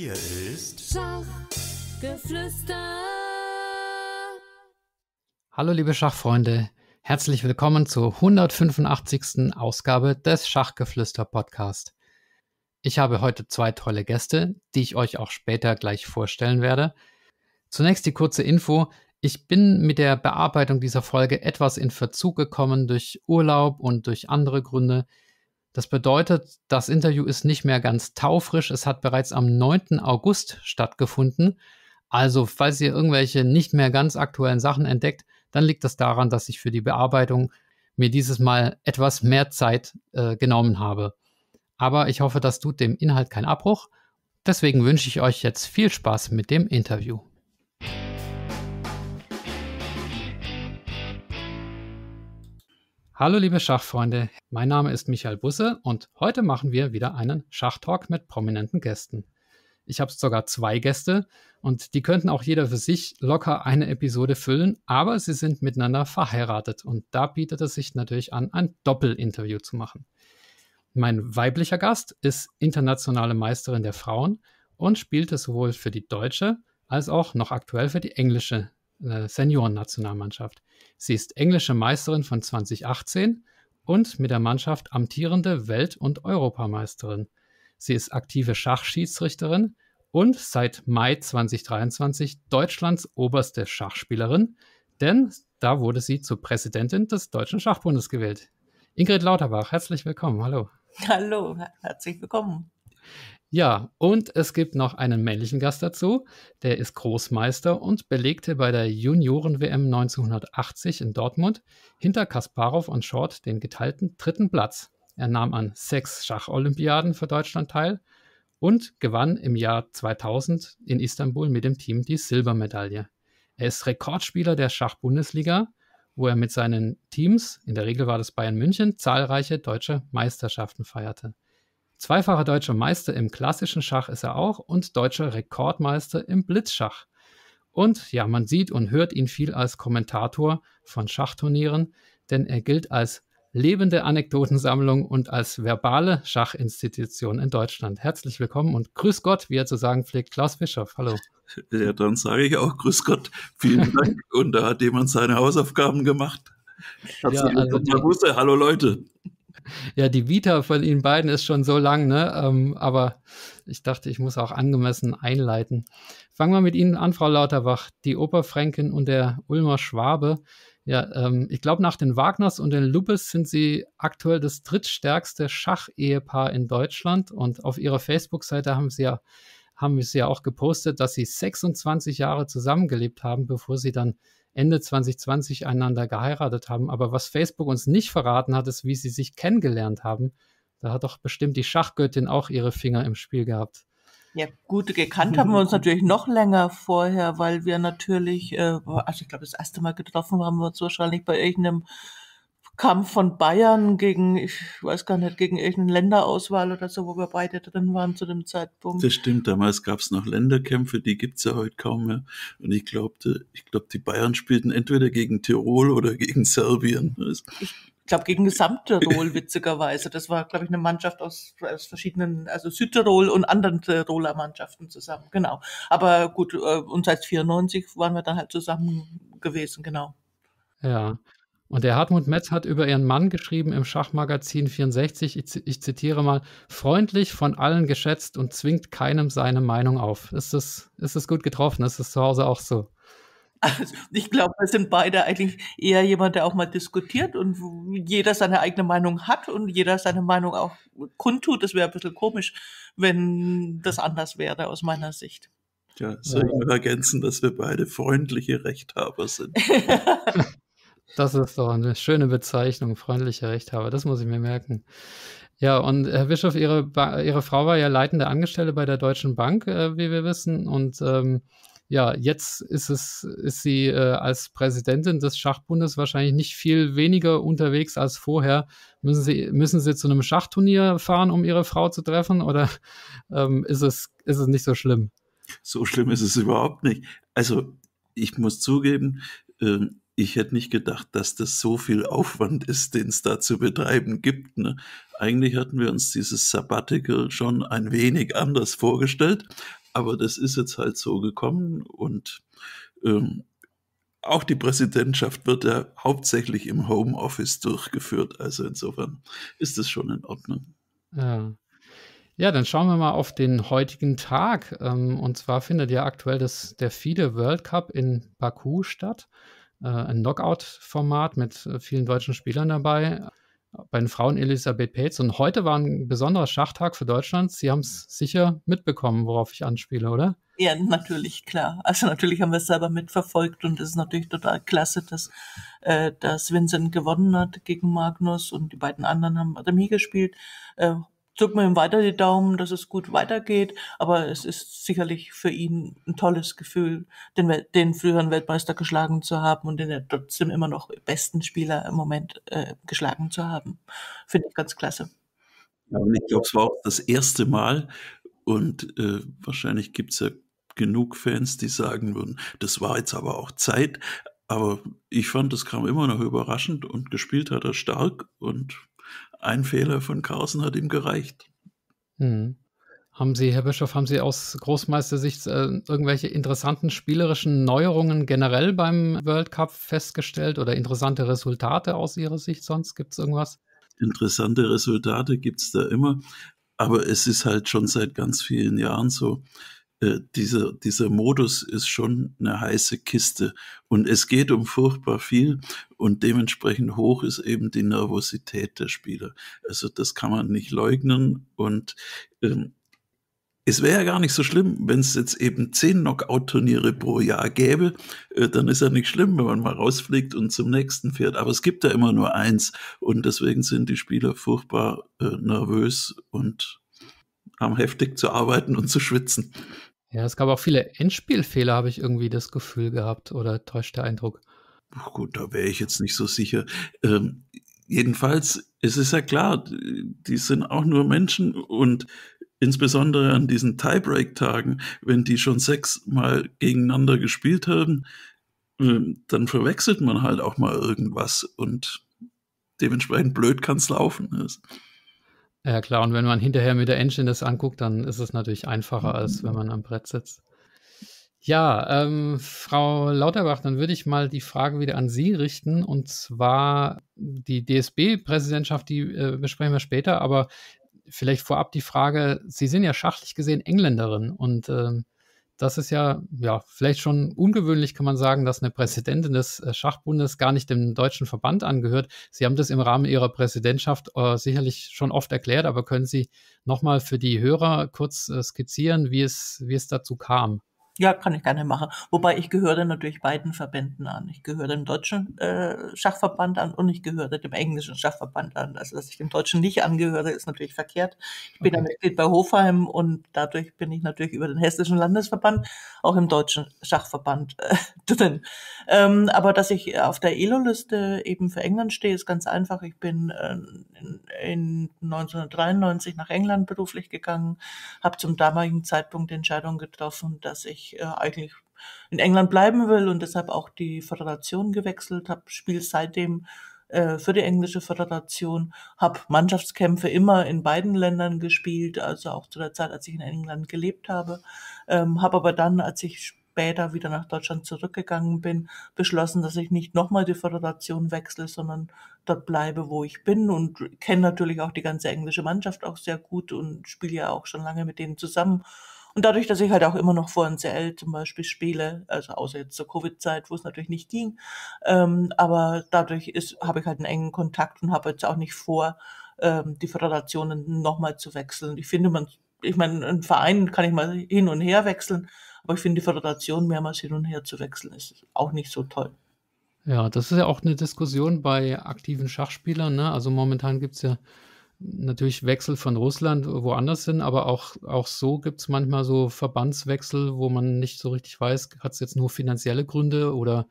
Hier ist Schachgeflüster. Hallo liebe Schachfreunde, herzlich willkommen zur 185. Ausgabe des Schachgeflüster Podcast. Ich habe heute zwei tolle Gäste, die ich euch auch später gleich vorstellen werde. Zunächst die kurze Info. Ich bin mit der Bearbeitung dieser Folge etwas in Verzug gekommen durch Urlaub und durch andere Gründe. Das bedeutet, das Interview ist nicht mehr ganz taufrisch. Es hat bereits am 9. August stattgefunden. Also, falls ihr irgendwelche nicht mehr ganz aktuellen Sachen entdeckt, dann liegt das daran, dass ich für die Bearbeitung mir dieses Mal etwas mehr Zeit äh, genommen habe. Aber ich hoffe, das tut dem Inhalt keinen Abbruch. Deswegen wünsche ich euch jetzt viel Spaß mit dem Interview. Hallo liebe Schachfreunde, mein Name ist Michael Busse und heute machen wir wieder einen Schachtalk mit prominenten Gästen. Ich habe sogar zwei Gäste und die könnten auch jeder für sich locker eine Episode füllen, aber sie sind miteinander verheiratet und da bietet es sich natürlich an, ein Doppelinterview zu machen. Mein weiblicher Gast ist internationale Meisterin der Frauen und spielte sowohl für die deutsche als auch noch aktuell für die englische äh, Seniorennationalmannschaft. Sie ist englische Meisterin von 2018 und mit der Mannschaft amtierende Welt- und Europameisterin. Sie ist aktive Schachschiedsrichterin und seit Mai 2023 Deutschlands oberste Schachspielerin, denn da wurde sie zur Präsidentin des Deutschen Schachbundes gewählt. Ingrid Lauterbach, herzlich willkommen. Hallo. Hallo, herzlich willkommen. Ja, und es gibt noch einen männlichen Gast dazu. Der ist Großmeister und belegte bei der Junioren-WM 1980 in Dortmund hinter Kasparov und Short den geteilten dritten Platz. Er nahm an sechs Schacholympiaden für Deutschland teil und gewann im Jahr 2000 in Istanbul mit dem Team die Silbermedaille. Er ist Rekordspieler der Schachbundesliga, wo er mit seinen Teams, in der Regel war das Bayern München, zahlreiche deutsche Meisterschaften feierte. Zweifacher deutscher Meister im klassischen Schach ist er auch und deutscher Rekordmeister im Blitzschach. Und ja, man sieht und hört ihn viel als Kommentator von Schachturnieren, denn er gilt als lebende Anekdotensammlung und als verbale Schachinstitution in Deutschland. Herzlich willkommen und grüß Gott, wie er zu sagen pflegt, Klaus Bischof. Hallo. Ja, dann sage ich auch grüß Gott. Vielen Dank. und da hat jemand seine Hausaufgaben gemacht. Herzlich ja, also, Hallo Leute ja, die Vita von Ihnen beiden ist schon so lang, ne? Ähm, aber ich dachte, ich muss auch angemessen einleiten. Fangen wir mit Ihnen an, Frau Lauterbach, die Oberfränkin und der Ulmer Schwabe. Ja, ähm, ich glaube, nach den Wagners und den Lupes sind Sie aktuell das drittstärkste Schachehepaar in Deutschland. Und auf Ihrer Facebook-Seite haben Sie ja haben wir ja auch gepostet, dass sie 26 Jahre zusammengelebt haben, bevor sie dann Ende 2020 einander geheiratet haben. Aber was Facebook uns nicht verraten hat, ist, wie sie sich kennengelernt haben. Da hat doch bestimmt die Schachgöttin auch ihre Finger im Spiel gehabt. Ja, gut, gekannt haben wir uns natürlich noch länger vorher, weil wir natürlich, äh, also ich glaube, das erste Mal getroffen haben wir uns wahrscheinlich bei irgendeinem Kampf von Bayern gegen, ich weiß gar nicht, gegen irgendeine Länderauswahl oder so, wo wir beide drin waren zu dem Zeitpunkt. Das stimmt, damals gab es noch Länderkämpfe, die gibt's ja heute kaum mehr. Und ich glaubte, ich glaube, die Bayern spielten entweder gegen Tirol oder gegen Serbien. Ich glaube, gegen Gesamt-Tirol, witzigerweise. Das war, glaube ich, eine Mannschaft aus, aus verschiedenen, also Südtirol und anderen Tiroler Mannschaften zusammen, genau. Aber gut, äh, und seit 94 waren wir dann halt zusammen gewesen, genau. Ja, und der Hartmut Metz hat über ihren Mann geschrieben im Schachmagazin 64, ich, ich, zitiere mal, freundlich von allen geschätzt und zwingt keinem seine Meinung auf. Ist es, ist gut getroffen? Ist es zu Hause auch so? Also ich glaube, wir sind beide eigentlich eher jemand, der auch mal diskutiert und jeder seine eigene Meinung hat und jeder seine Meinung auch kundtut. Das wäre ein bisschen komisch, wenn das anders wäre aus meiner Sicht. Ja, soll ich noch ergänzen, dass wir beide freundliche Rechthaber sind? Das ist doch eine schöne Bezeichnung, freundlicher Rechthaber. Das muss ich mir merken. Ja, und Herr äh, Bischof, Ihre, ba Ihre Frau war ja leitende Angestellte bei der Deutschen Bank, äh, wie wir wissen. Und ähm, ja, jetzt ist, es, ist sie äh, als Präsidentin des Schachbundes wahrscheinlich nicht viel weniger unterwegs als vorher. Müssen Sie, müssen sie zu einem Schachturnier fahren, um Ihre Frau zu treffen? Oder ähm, ist, es, ist es nicht so schlimm? So schlimm ist es überhaupt nicht. Also, ich muss zugeben, ähm ich hätte nicht gedacht, dass das so viel Aufwand ist, den es da zu betreiben gibt. Ne? Eigentlich hatten wir uns dieses Sabbatical schon ein wenig anders vorgestellt, aber das ist jetzt halt so gekommen und ähm, auch die Präsidentschaft wird ja hauptsächlich im Homeoffice durchgeführt. Also insofern ist es schon in Ordnung. Ja. ja. dann schauen wir mal auf den heutigen Tag. Ähm, und zwar findet ja aktuell das, der FIDE World Cup in Baku statt äh, ein Knockout-Format mit äh, vielen deutschen Spielern dabei. Bei den Frauen Elisabeth Pates. Und heute war ein besonderer Schachtag für Deutschland. Sie haben es sicher mitbekommen, worauf ich anspiele, oder? Ja, natürlich, klar. Also natürlich haben wir es selber mitverfolgt und es ist natürlich total klasse, dass, äh, dass Vincent gewonnen hat gegen Magnus und die beiden anderen haben Remis gespielt. Äh, drückt man ihm weiter die Daumen, dass es gut weitergeht. Aber es ist sicherlich für ihn ein tolles Gefühl, den, den früheren Weltmeister geschlagen zu haben und den trotzdem immer noch besten Spieler im Moment äh, geschlagen zu haben. Finde ich ganz klasse. Ja, und ich glaube, es war auch das erste Mal. Und äh, wahrscheinlich gibt es ja genug Fans, die sagen würden, das war jetzt aber auch Zeit. Aber ich fand, das kam immer noch überraschend und gespielt hat er stark und ein Fehler von Carsten hat ihm gereicht. Hm. Haben Sie, Herr Bischof, haben Sie aus Großmeistersicht äh, irgendwelche interessanten spielerischen Neuerungen generell beim World Cup festgestellt oder interessante Resultate aus Ihrer Sicht sonst? Gibt es irgendwas? Interessante Resultate gibt es da immer, aber es ist halt schon seit ganz vielen Jahren so, äh, dieser, dieser Modus ist schon eine heiße Kiste. Und es geht um furchtbar viel und dementsprechend hoch ist eben die Nervosität der Spieler. Also das kann man nicht leugnen und ähm, es wäre ja gar nicht so schlimm, wenn es jetzt eben zehn Knockout-Turniere pro Jahr gäbe, äh, dann ist ja nicht schlimm, wenn man mal rausfliegt und zum nächsten fährt. Aber es gibt ja immer nur eins und deswegen sind die Spieler furchtbar äh, nervös und haben heftig zu arbeiten und zu schwitzen. Ja, es gab auch viele Endspielfehler, habe ich irgendwie das Gefühl gehabt oder täuscht der Eindruck. Ach gut, da wäre ich jetzt nicht so sicher. Ähm, jedenfalls, es ist ja klar, die sind auch nur Menschen und insbesondere an diesen Tiebreak-Tagen, wenn die schon sechsmal gegeneinander gespielt haben, ähm, dann verwechselt man halt auch mal irgendwas und dementsprechend blöd kann es laufen. Ne? Ja, klar. Und wenn man hinterher mit der Engine das anguckt, dann ist es natürlich einfacher, als wenn man am Brett sitzt. Ja, ähm, Frau Lauterbach, dann würde ich mal die Frage wieder an Sie richten. Und zwar die DSB-Präsidentschaft, die äh, besprechen wir später, aber vielleicht vorab die Frage, Sie sind ja schachlich gesehen Engländerin und ähm, das ist ja, ja, vielleicht schon ungewöhnlich, kann man sagen, dass eine Präsidentin des äh, Schachbundes gar nicht dem deutschen Verband angehört. Sie haben das im Rahmen Ihrer Präsidentschaft äh, sicherlich schon oft erklärt, aber können Sie nochmal für die Hörer kurz äh, skizzieren, wie es, wie es dazu kam? Ja, kann ich gerne machen. Wobei ich gehöre natürlich beiden Verbänden an. Ich gehöre dem deutschen äh, Schachverband an und ich gehöre dem englischen Schachverband an. Also, dass ich dem deutschen nicht angehöre, ist natürlich verkehrt. Ich bin okay. Mitglied bei Hofheim und dadurch bin ich natürlich über den hessischen Landesverband auch im deutschen Schachverband äh, drin. Ähm, aber dass ich auf der ELO-Liste eben für England stehe, ist ganz einfach. Ich bin äh, in, in 1993 nach England beruflich gegangen, habe zum damaligen Zeitpunkt die Entscheidung getroffen, dass ich äh, eigentlich in England bleiben will und deshalb auch die Föderation gewechselt habe, spiele seitdem äh, für die englische Föderation, habe Mannschaftskämpfe immer in beiden Ländern gespielt, also auch zu der Zeit, als ich in England gelebt habe, ähm, habe aber dann, als ich später wieder nach Deutschland zurückgegangen bin, beschlossen, dass ich nicht nochmal die Föderation wechsle, sondern dort bleibe, wo ich bin und kenne natürlich auch die ganze englische Mannschaft auch sehr gut und spiele ja auch schon lange mit denen zusammen und dadurch, dass ich halt auch immer noch vor NCL zum Beispiel spiele, also außer jetzt zur Covid-Zeit, wo es natürlich nicht ging, ähm, aber dadurch habe ich halt einen engen Kontakt und habe jetzt auch nicht vor, ähm, die Föderationen nochmal zu wechseln. Ich finde, man, ich meine, einen Verein kann ich mal hin und her wechseln, aber ich finde, die Föderation mehrmals hin und her zu wechseln, ist auch nicht so toll. Ja, das ist ja auch eine Diskussion bei aktiven Schachspielern. Ne? Also momentan gibt es ja natürlich Wechsel von Russland woanders hin, aber auch, auch so gibt es manchmal so Verbandswechsel, wo man nicht so richtig weiß, hat es jetzt nur finanzielle Gründe oder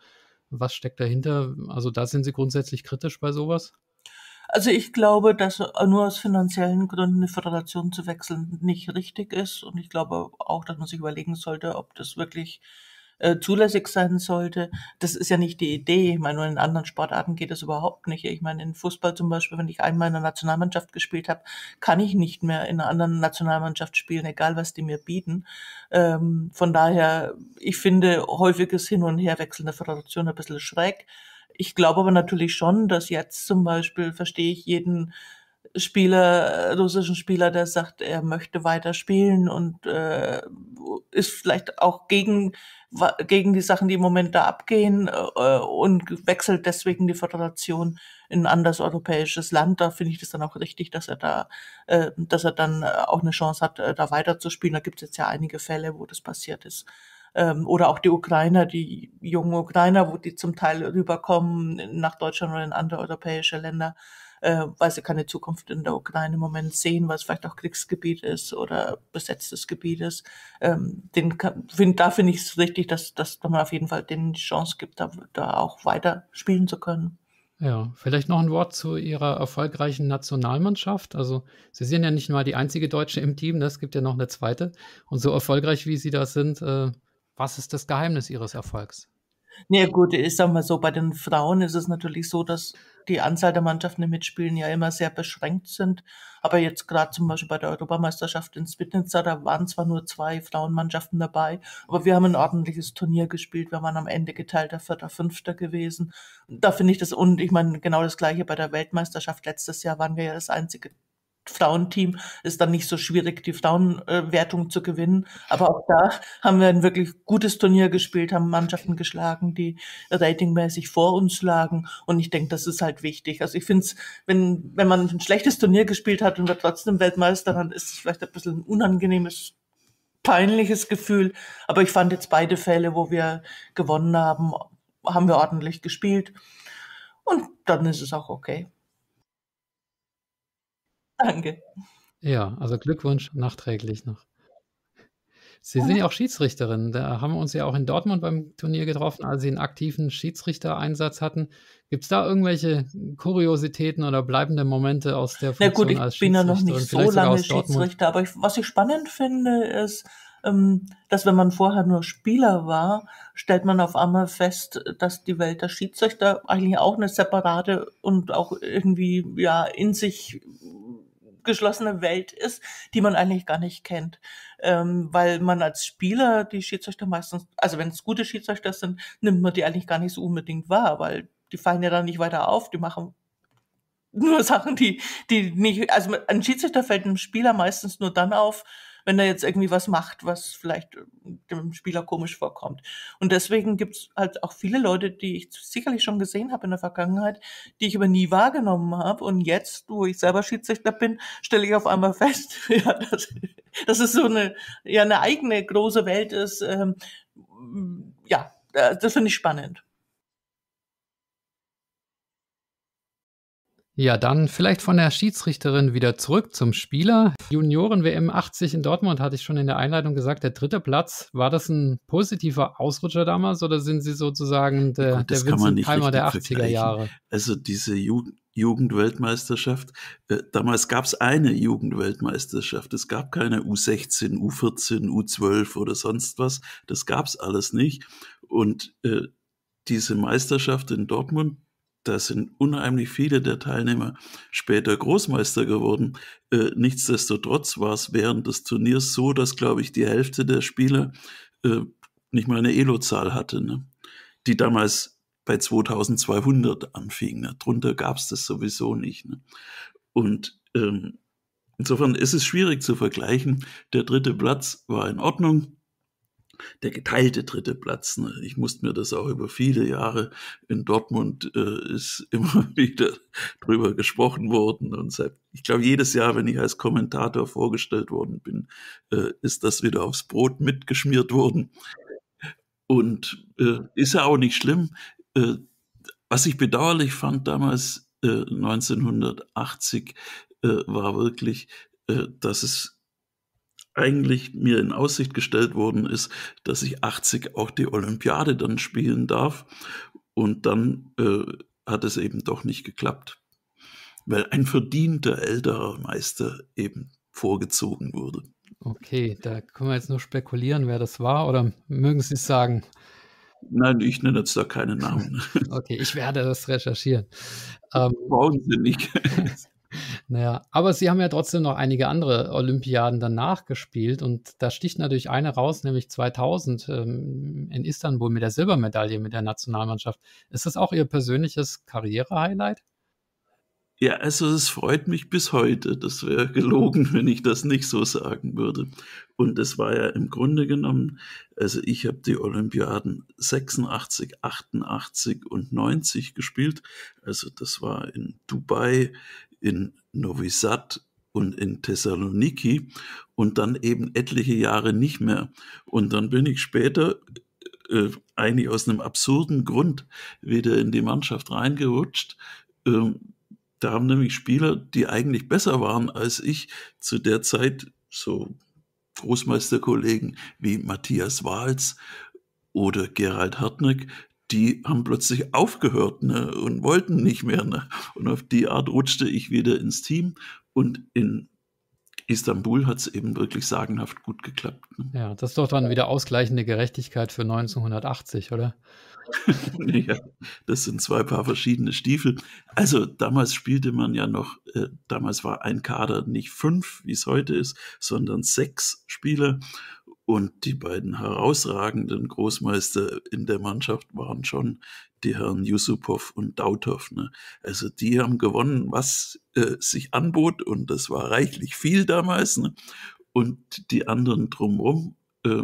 was steckt dahinter? Also da sind Sie grundsätzlich kritisch bei sowas? Also ich glaube, dass nur aus finanziellen Gründen eine Föderation zu wechseln nicht richtig ist. Und ich glaube auch, dass man sich überlegen sollte, ob das wirklich äh, zulässig sein sollte. Das ist ja nicht die Idee. Ich meine, in anderen Sportarten geht das überhaupt nicht. Ich meine, in Fußball zum Beispiel, wenn ich einmal in der Nationalmannschaft gespielt habe, kann ich nicht mehr in einer anderen Nationalmannschaft spielen, egal was die mir bieten. Ähm, von daher, ich finde häufiges Hin- und Herwechseln der Föderation ein bisschen schräg. Ich glaube aber natürlich schon, dass jetzt zum Beispiel verstehe ich jeden Spieler, russischen Spieler, der sagt, er möchte weiter spielen und äh, ist vielleicht auch gegen gegen die Sachen, die im Moment da abgehen äh, äh, und wechselt deswegen die Föderation in ein anderes europäisches Land. Da finde ich das dann auch richtig, dass er da, äh, dass er dann äh, auch eine Chance hat, äh, da weiterzuspielen. Da gibt es jetzt ja einige Fälle, wo das passiert ist. Ähm, oder auch die Ukrainer, die jungen Ukrainer, wo die zum Teil rüberkommen nach Deutschland oder in andere europäische Länder äh, weil sie keine Zukunft in der Ukraine im Moment sehen, weil es vielleicht auch Kriegsgebiet ist oder besetztes Gebiet ist. Ähm, den find, da finde ich es richtig, dass, dass man auf jeden Fall denen die Chance gibt, da, da auch weiter spielen zu können. Ja, vielleicht noch ein Wort zu Ihrer erfolgreichen Nationalmannschaft. Also Sie sind ja nicht mal die einzige Deutsche im Team, ne? es gibt ja noch eine zweite. Und so erfolgreich, wie Sie da sind, äh, was ist das Geheimnis Ihres Erfolgs? Ja gut, ich sag mal so, bei den Frauen ist es natürlich so, dass die Anzahl der Mannschaften, die mitspielen, ja immer sehr beschränkt sind. Aber jetzt gerade zum Beispiel bei der Europameisterschaft in Svitnitsa, da waren zwar nur zwei Frauenmannschaften dabei, aber wir haben ein ordentliches Turnier gespielt. Wir waren am Ende geteilter Vierter, Fünfter gewesen. Da finde ich das, und ich meine, genau das Gleiche bei der Weltmeisterschaft. Letztes Jahr waren wir ja das einzige Frauenteam ist dann nicht so schwierig, die Frauenwertung äh, zu gewinnen. Aber auch da haben wir ein wirklich gutes Turnier gespielt, haben Mannschaften geschlagen, die ratingmäßig vor uns lagen. Und ich denke, das ist halt wichtig. Also ich finde es, wenn, wenn man ein schlechtes Turnier gespielt hat und wird trotzdem Weltmeister, dann ist es vielleicht ein bisschen ein unangenehmes, peinliches Gefühl. Aber ich fand jetzt beide Fälle, wo wir gewonnen haben, haben wir ordentlich gespielt. Und dann ist es auch okay. Danke. Ja, also Glückwunsch nachträglich noch. Sie sind ja auch Schiedsrichterin. Da haben wir uns ja auch in Dortmund beim Turnier getroffen, als Sie einen aktiven Schiedsrichtereinsatz hatten. Gibt es da irgendwelche Kuriositäten oder bleibende Momente aus der Funktion Na gut, ich als bin ja noch nicht so lange Schiedsrichter, aber ich, was ich spannend finde, ist, ähm, dass wenn man vorher nur Spieler war, stellt man auf einmal fest, dass die Welt der Schiedsrichter eigentlich auch eine separate und auch irgendwie ja in sich geschlossene Welt ist, die man eigentlich gar nicht kennt. Ähm, weil man als Spieler die Schiedsrichter meistens, also wenn es gute Schiedsrichter sind, nimmt man die eigentlich gar nicht so unbedingt wahr, weil die fallen ja dann nicht weiter auf, die machen nur Sachen, die, die nicht, also ein Schiedsrichter fällt einem Spieler meistens nur dann auf, wenn er jetzt irgendwie was macht, was vielleicht äh, dem Spieler komisch vorkommt. Und deswegen gibt's halt auch viele Leute, die ich sicherlich schon gesehen habe in der Vergangenheit, die ich aber nie wahrgenommen habe. Und jetzt, wo ich selber Schiedsrichter bin, stelle ich auf einmal fest, ja, dass, dass es so eine, ja, eine eigene große Welt ist. Ähm, ja, äh, das finde ich spannend. Ja, dann vielleicht von der Schiedsrichterin wieder zurück zum Spieler. Junioren-WM 80 in Dortmund hatte ich schon in der Einleitung gesagt, der dritte Platz. War das ein positiver Ausrutscher damals oder sind Sie sozusagen der, ja, der Vincent der 80er Jahre? Also diese Jugend, Jugendweltmeisterschaft. Äh, damals gab es eine Jugendweltmeisterschaft. Es gab keine U16, U14, U12 oder sonst was. Das gab es alles nicht. Und äh, diese Meisterschaft in Dortmund, da sind unheimlich viele der Teilnehmer später Großmeister geworden. Äh, nichtsdestotrotz war es während des Turniers so, dass, glaube ich, die Hälfte der Spieler äh, nicht mal eine Elo-Zahl hatte, ne? die damals bei 2200 anfing. Ne? Drunter gab es das sowieso nicht. Ne? Und ähm, insofern ist es schwierig zu vergleichen. Der dritte Platz war in Ordnung der geteilte dritte Platz. Ne? Ich musste mir das auch über viele Jahre in Dortmund äh, ist immer wieder drüber gesprochen worden. Und seit, ich glaube, jedes Jahr, wenn ich als Kommentator vorgestellt worden bin, äh, ist das wieder aufs Brot mitgeschmiert worden. Und äh, ist ja auch nicht schlimm. Äh, was ich bedauerlich fand damals, 1980, äh, äh, war wirklich, dass es eigentlich mir in Aussicht gestellt worden ist, dass ich 80 auch die Olympiade dann spielen darf. Und dann äh, hat es eben doch nicht geklappt, weil ein verdienter älterer Meister eben vorgezogen wurde. Okay, da können wir jetzt nur spekulieren, wer das war, oder mögen Sie es sagen? Nein, ich nenne jetzt da keinen Namen. okay, ich werde das recherchieren. Ähm, brauchen Sie nicht. Naja, aber sie haben ja trotzdem noch einige andere Olympiaden danach gespielt und da sticht natürlich eine raus, nämlich 2000 ähm, in Istanbul mit der Silbermedaille mit der Nationalmannschaft. Ist das auch Ihr persönliches Karrierehighlight? Ja, also es freut mich bis heute. Das wäre gelogen, wenn ich das nicht so sagen würde. Und es war ja im Grunde genommen, also ich habe die Olympiaden 86, 88 und 90 gespielt. Also das war in Dubai, in Novi Sad und in Thessaloniki und dann eben etliche Jahre nicht mehr. Und dann bin ich später äh, eigentlich aus einem absurden Grund wieder in die Mannschaft reingerutscht. Ähm, da haben nämlich Spieler, die eigentlich besser waren als ich, zu der Zeit so Großmeisterkollegen wie Matthias Wahls oder Gerald Hartneck, die haben plötzlich aufgehört ne, und wollten nicht mehr. Ne? Und auf die Art rutschte ich wieder ins Team und in Istanbul hat es eben wirklich sagenhaft gut geklappt. Ne? Ja, das ist doch dann wieder ausgleichende Gerechtigkeit für 1980, oder? ja, das sind zwei paar verschiedene Stiefel. Also damals spielte man ja noch, äh, damals war ein Kader nicht fünf, wie es heute ist, sondern sechs Spieler. Und die beiden herausragenden Großmeister in der Mannschaft waren schon die Herren Yusupov und Dautov. Ne? Also die haben gewonnen, was äh, sich anbot und das war reichlich viel damals. Ne? Und die anderen drumherum äh,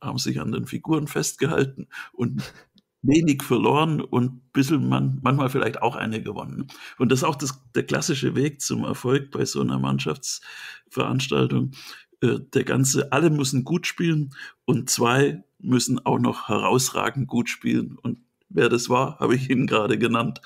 haben sich an den Figuren festgehalten und wenig verloren und bisschen man, manchmal vielleicht auch eine gewonnen. Ne? Und das ist auch das, der klassische Weg zum Erfolg bei so einer Mannschaftsveranstaltung. Äh, der ganze, alle müssen gut spielen und zwei müssen auch noch herausragend gut spielen. Und wer das war, habe ich ihn gerade genannt.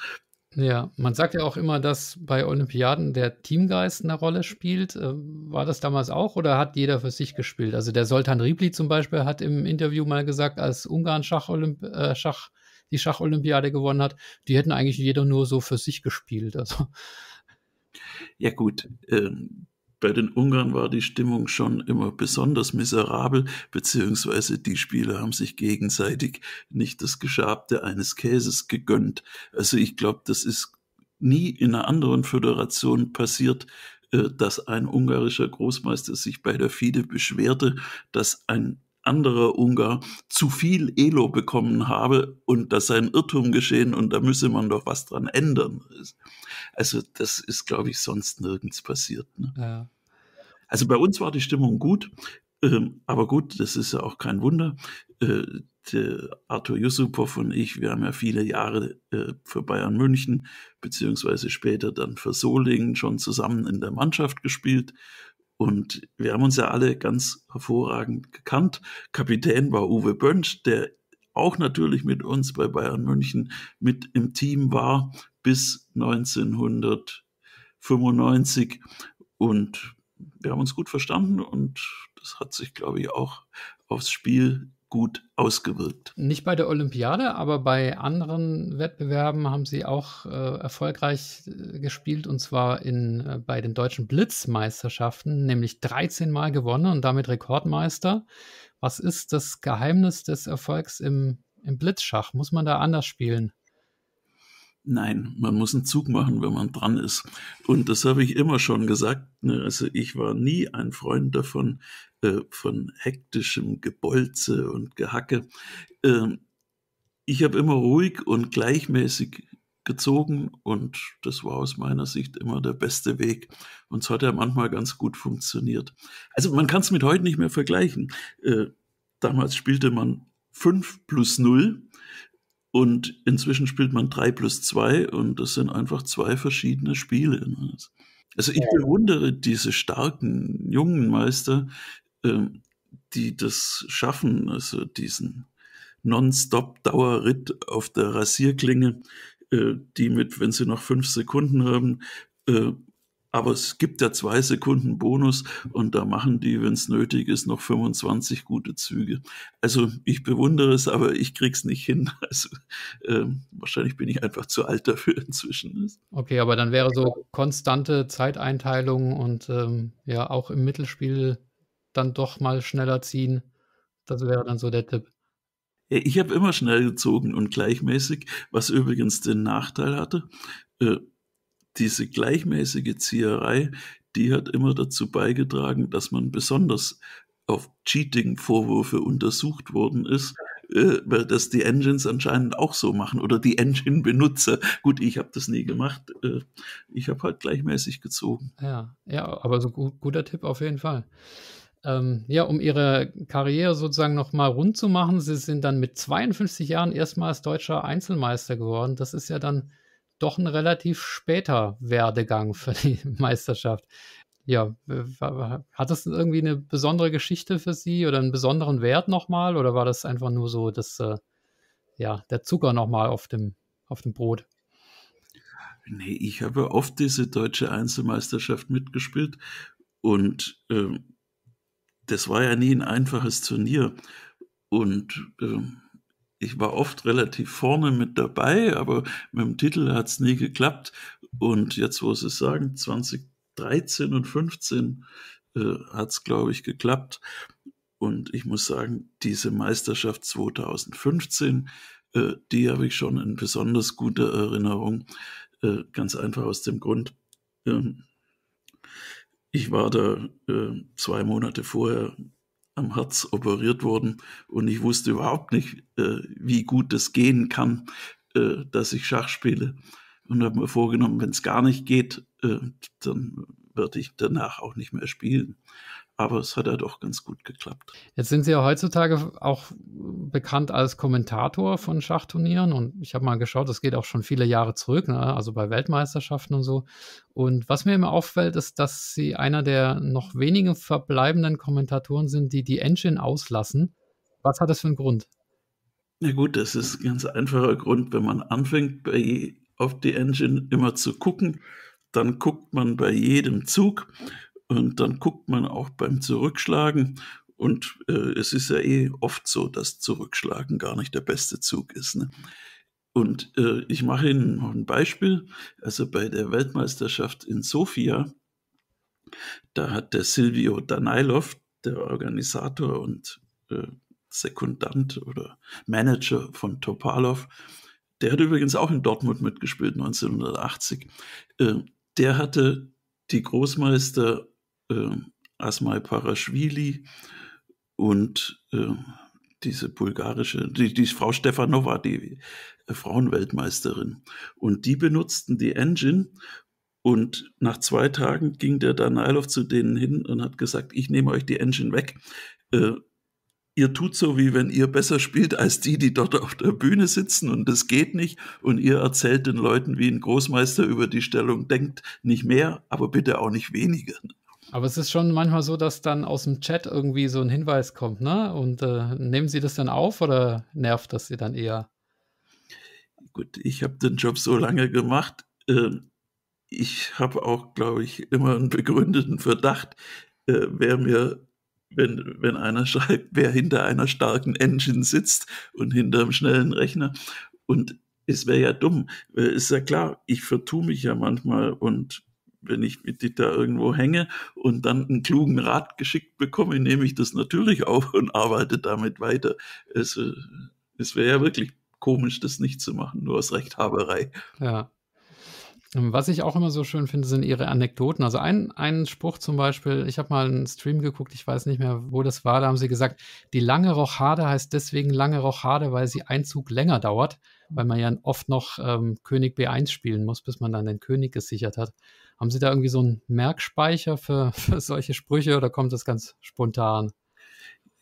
Ja, man sagt ja auch immer, dass bei Olympiaden der Teamgeist eine Rolle spielt. Äh, war das damals auch oder hat jeder für sich gespielt? Also der Soltan Ribli zum Beispiel hat im Interview mal gesagt, als Ungarn Schach, äh, Schach die Schacholympiade gewonnen hat, die hätten eigentlich jeder nur so für sich gespielt. Also ja gut, ähm, bei den Ungarn war die Stimmung schon immer besonders miserabel, beziehungsweise die Spieler haben sich gegenseitig nicht das Geschabte eines Käses gegönnt. Also ich glaube, das ist nie in einer anderen Föderation passiert, äh, dass ein ungarischer Großmeister sich bei der FIDE beschwerte, dass ein anderer Ungar zu viel Elo bekommen habe und das sei ein Irrtum geschehen und da müsse man doch was dran ändern. Also das ist, glaube ich, sonst nirgends passiert. Ne? Ja. Also bei uns war die Stimmung gut, ähm, aber gut, das ist ja auch kein Wunder. Äh, Arthur Yusupow und ich, wir haben ja viele Jahre äh, für Bayern München beziehungsweise später dann für Solingen schon zusammen in der Mannschaft gespielt und wir haben uns ja alle ganz hervorragend gekannt. Kapitän war Uwe Bönsch, der auch natürlich mit uns bei Bayern München mit im Team war bis 1995. Und wir haben uns gut verstanden und das hat sich, glaube ich, auch aufs Spiel gut ausgewirkt. Nicht bei der Olympiade, aber bei anderen Wettbewerben haben sie auch äh, erfolgreich äh, gespielt und zwar in, äh, bei den deutschen Blitzmeisterschaften, nämlich 13 Mal gewonnen und damit Rekordmeister. Was ist das Geheimnis des Erfolgs im, im Blitzschach? Muss man da anders spielen? Nein, man muss einen Zug machen, wenn man dran ist. Und das habe ich immer schon gesagt. Ne, also ich war nie ein Freund davon, äh, von hektischem Gebolze und Gehacke. Ähm, ich habe immer ruhig und gleichmäßig gezogen und das war aus meiner Sicht immer der beste Weg. Und es hat ja manchmal ganz gut funktioniert. Also man kann es mit heute nicht mehr vergleichen. Äh, damals spielte man 5 plus 0 und inzwischen spielt man 3 plus 2 und das sind einfach zwei verschiedene Spiele. Also ich bewundere diese starken jungen Meister, ähm, die das schaffen, also diesen Non-Stop-Dauerritt auf der Rasierklinge, äh, die mit, wenn sie noch fünf Sekunden haben, äh, aber es gibt ja zwei Sekunden Bonus und da machen die, wenn es nötig ist, noch 25 gute Züge. Also ich bewundere es, aber ich krieg's nicht hin. Also äh, wahrscheinlich bin ich einfach zu alt dafür inzwischen. Okay, aber dann wäre so konstante Zeiteinteilung und ähm, ja auch im Mittelspiel dann doch mal schneller ziehen. Das wäre dann so der Tipp. Äh, ich habe immer schnell gezogen und gleichmäßig, was übrigens den Nachteil hatte. Äh, diese gleichmäßige Zieherei, die hat immer dazu beigetragen, dass man besonders auf Cheating-Vorwürfe untersucht worden ist, äh, weil das die Engines anscheinend auch so machen oder die Engine-Benutzer. Gut, ich habe das nie gemacht. ich habe halt gleichmäßig gezogen. Ja, ja aber so gut, guter Tipp auf jeden Fall ähm, ja, um ihre Karriere sozusagen nochmal rund zu machen. Sie sind dann mit 52 Jahren erstmals deutscher Einzelmeister geworden. Das ist ja dann doch ein relativ später Werdegang für die Meisterschaft. Ja, hat das irgendwie eine besondere Geschichte für Sie oder einen besonderen Wert nochmal? Oder war das einfach nur so, dass äh, ja, der Zucker nochmal auf dem, auf dem Brot? Nee, ich habe oft diese deutsche Einzelmeisterschaft mitgespielt und ähm, das war ja nie ein einfaches Turnier. Und äh, ich war oft relativ vorne mit dabei, aber mit dem Titel hat es nie geklappt. Und jetzt, wo Sie sagen, 2013 und 2015 äh, hat es, glaube ich, geklappt. Und ich muss sagen, diese Meisterschaft 2015, äh, die habe ich schon in besonders guter Erinnerung. Äh, ganz einfach aus dem Grund, ähm, ich war da äh, zwei Monate vorher am Herz operiert worden und ich wusste überhaupt nicht, äh, wie gut das gehen kann, äh, dass ich Schach spiele. Und habe mir vorgenommen, wenn es gar nicht geht, äh, dann werde ich danach auch nicht mehr spielen aber es hat ja doch ganz gut geklappt. Jetzt sind Sie ja heutzutage auch bekannt als Kommentator von Schachturnieren und ich habe mal geschaut, das geht auch schon viele Jahre zurück, ne? also bei Weltmeisterschaften und so. Und was mir immer auffällt, ist, dass Sie einer der noch wenigen verbleibenden Kommentatoren sind, die die Engine auslassen. Was hat das für einen Grund? Na gut, das ist ein ganz einfacher Grund, wenn man anfängt, bei, auf die Engine immer zu gucken, dann guckt man bei jedem Zug und dann guckt man auch beim Zurückschlagen. Und äh, es ist ja eh oft so, dass Zurückschlagen gar nicht der beste Zug ist. Ne? Und äh, ich mache Ihnen noch ein Beispiel. Also bei der Weltmeisterschaft in Sofia, da hat der Silvio Danailov, der Organisator und äh, Sekundant oder Manager von Topalov, der hat übrigens auch in Dortmund mitgespielt 1980, äh, der hatte die Großmeister äh, Asmai Paraschwili und äh, diese bulgarische, die, die Frau Stefanova, die äh, Frauenweltmeisterin. Und die benutzten die Engine. Und nach zwei Tagen ging der Danilov zu denen hin und hat gesagt, ich nehme euch die Engine weg. Äh, ihr tut so, wie wenn ihr besser spielt als die, die dort auf der Bühne sitzen und das geht nicht. Und ihr erzählt den Leuten, wie ein Großmeister über die Stellung denkt, nicht mehr, aber bitte auch nicht weniger. Aber es ist schon manchmal so, dass dann aus dem Chat irgendwie so ein Hinweis kommt, ne? Und äh, nehmen Sie das dann auf oder nervt das Sie dann eher? Gut, ich habe den Job so lange gemacht. Äh, ich habe auch, glaube ich, immer einen begründeten Verdacht, äh, wer mir, wenn, wenn einer schreibt, wer hinter einer starken Engine sitzt und hinter einem schnellen Rechner. Und es wäre ja dumm. Ist ja klar, ich vertue mich ja manchmal und wenn ich mit Dieter irgendwo hänge und dann einen klugen Rat geschickt bekomme, nehme ich das natürlich auf und arbeite damit weiter. Es, äh, es wäre ja wirklich komisch, das nicht zu machen, nur aus Rechthaberei. Ja. Was ich auch immer so schön finde, sind ihre Anekdoten. Also ein, ein Spruch zum Beispiel, ich habe mal einen Stream geguckt, ich weiß nicht mehr, wo das war, da haben sie gesagt, die lange Rochade heißt deswegen lange Rochade, weil sie Einzug länger dauert weil man ja oft noch ähm, König B1 spielen muss, bis man dann den König gesichert hat. Haben Sie da irgendwie so einen Merkspeicher für, für solche Sprüche oder kommt das ganz spontan?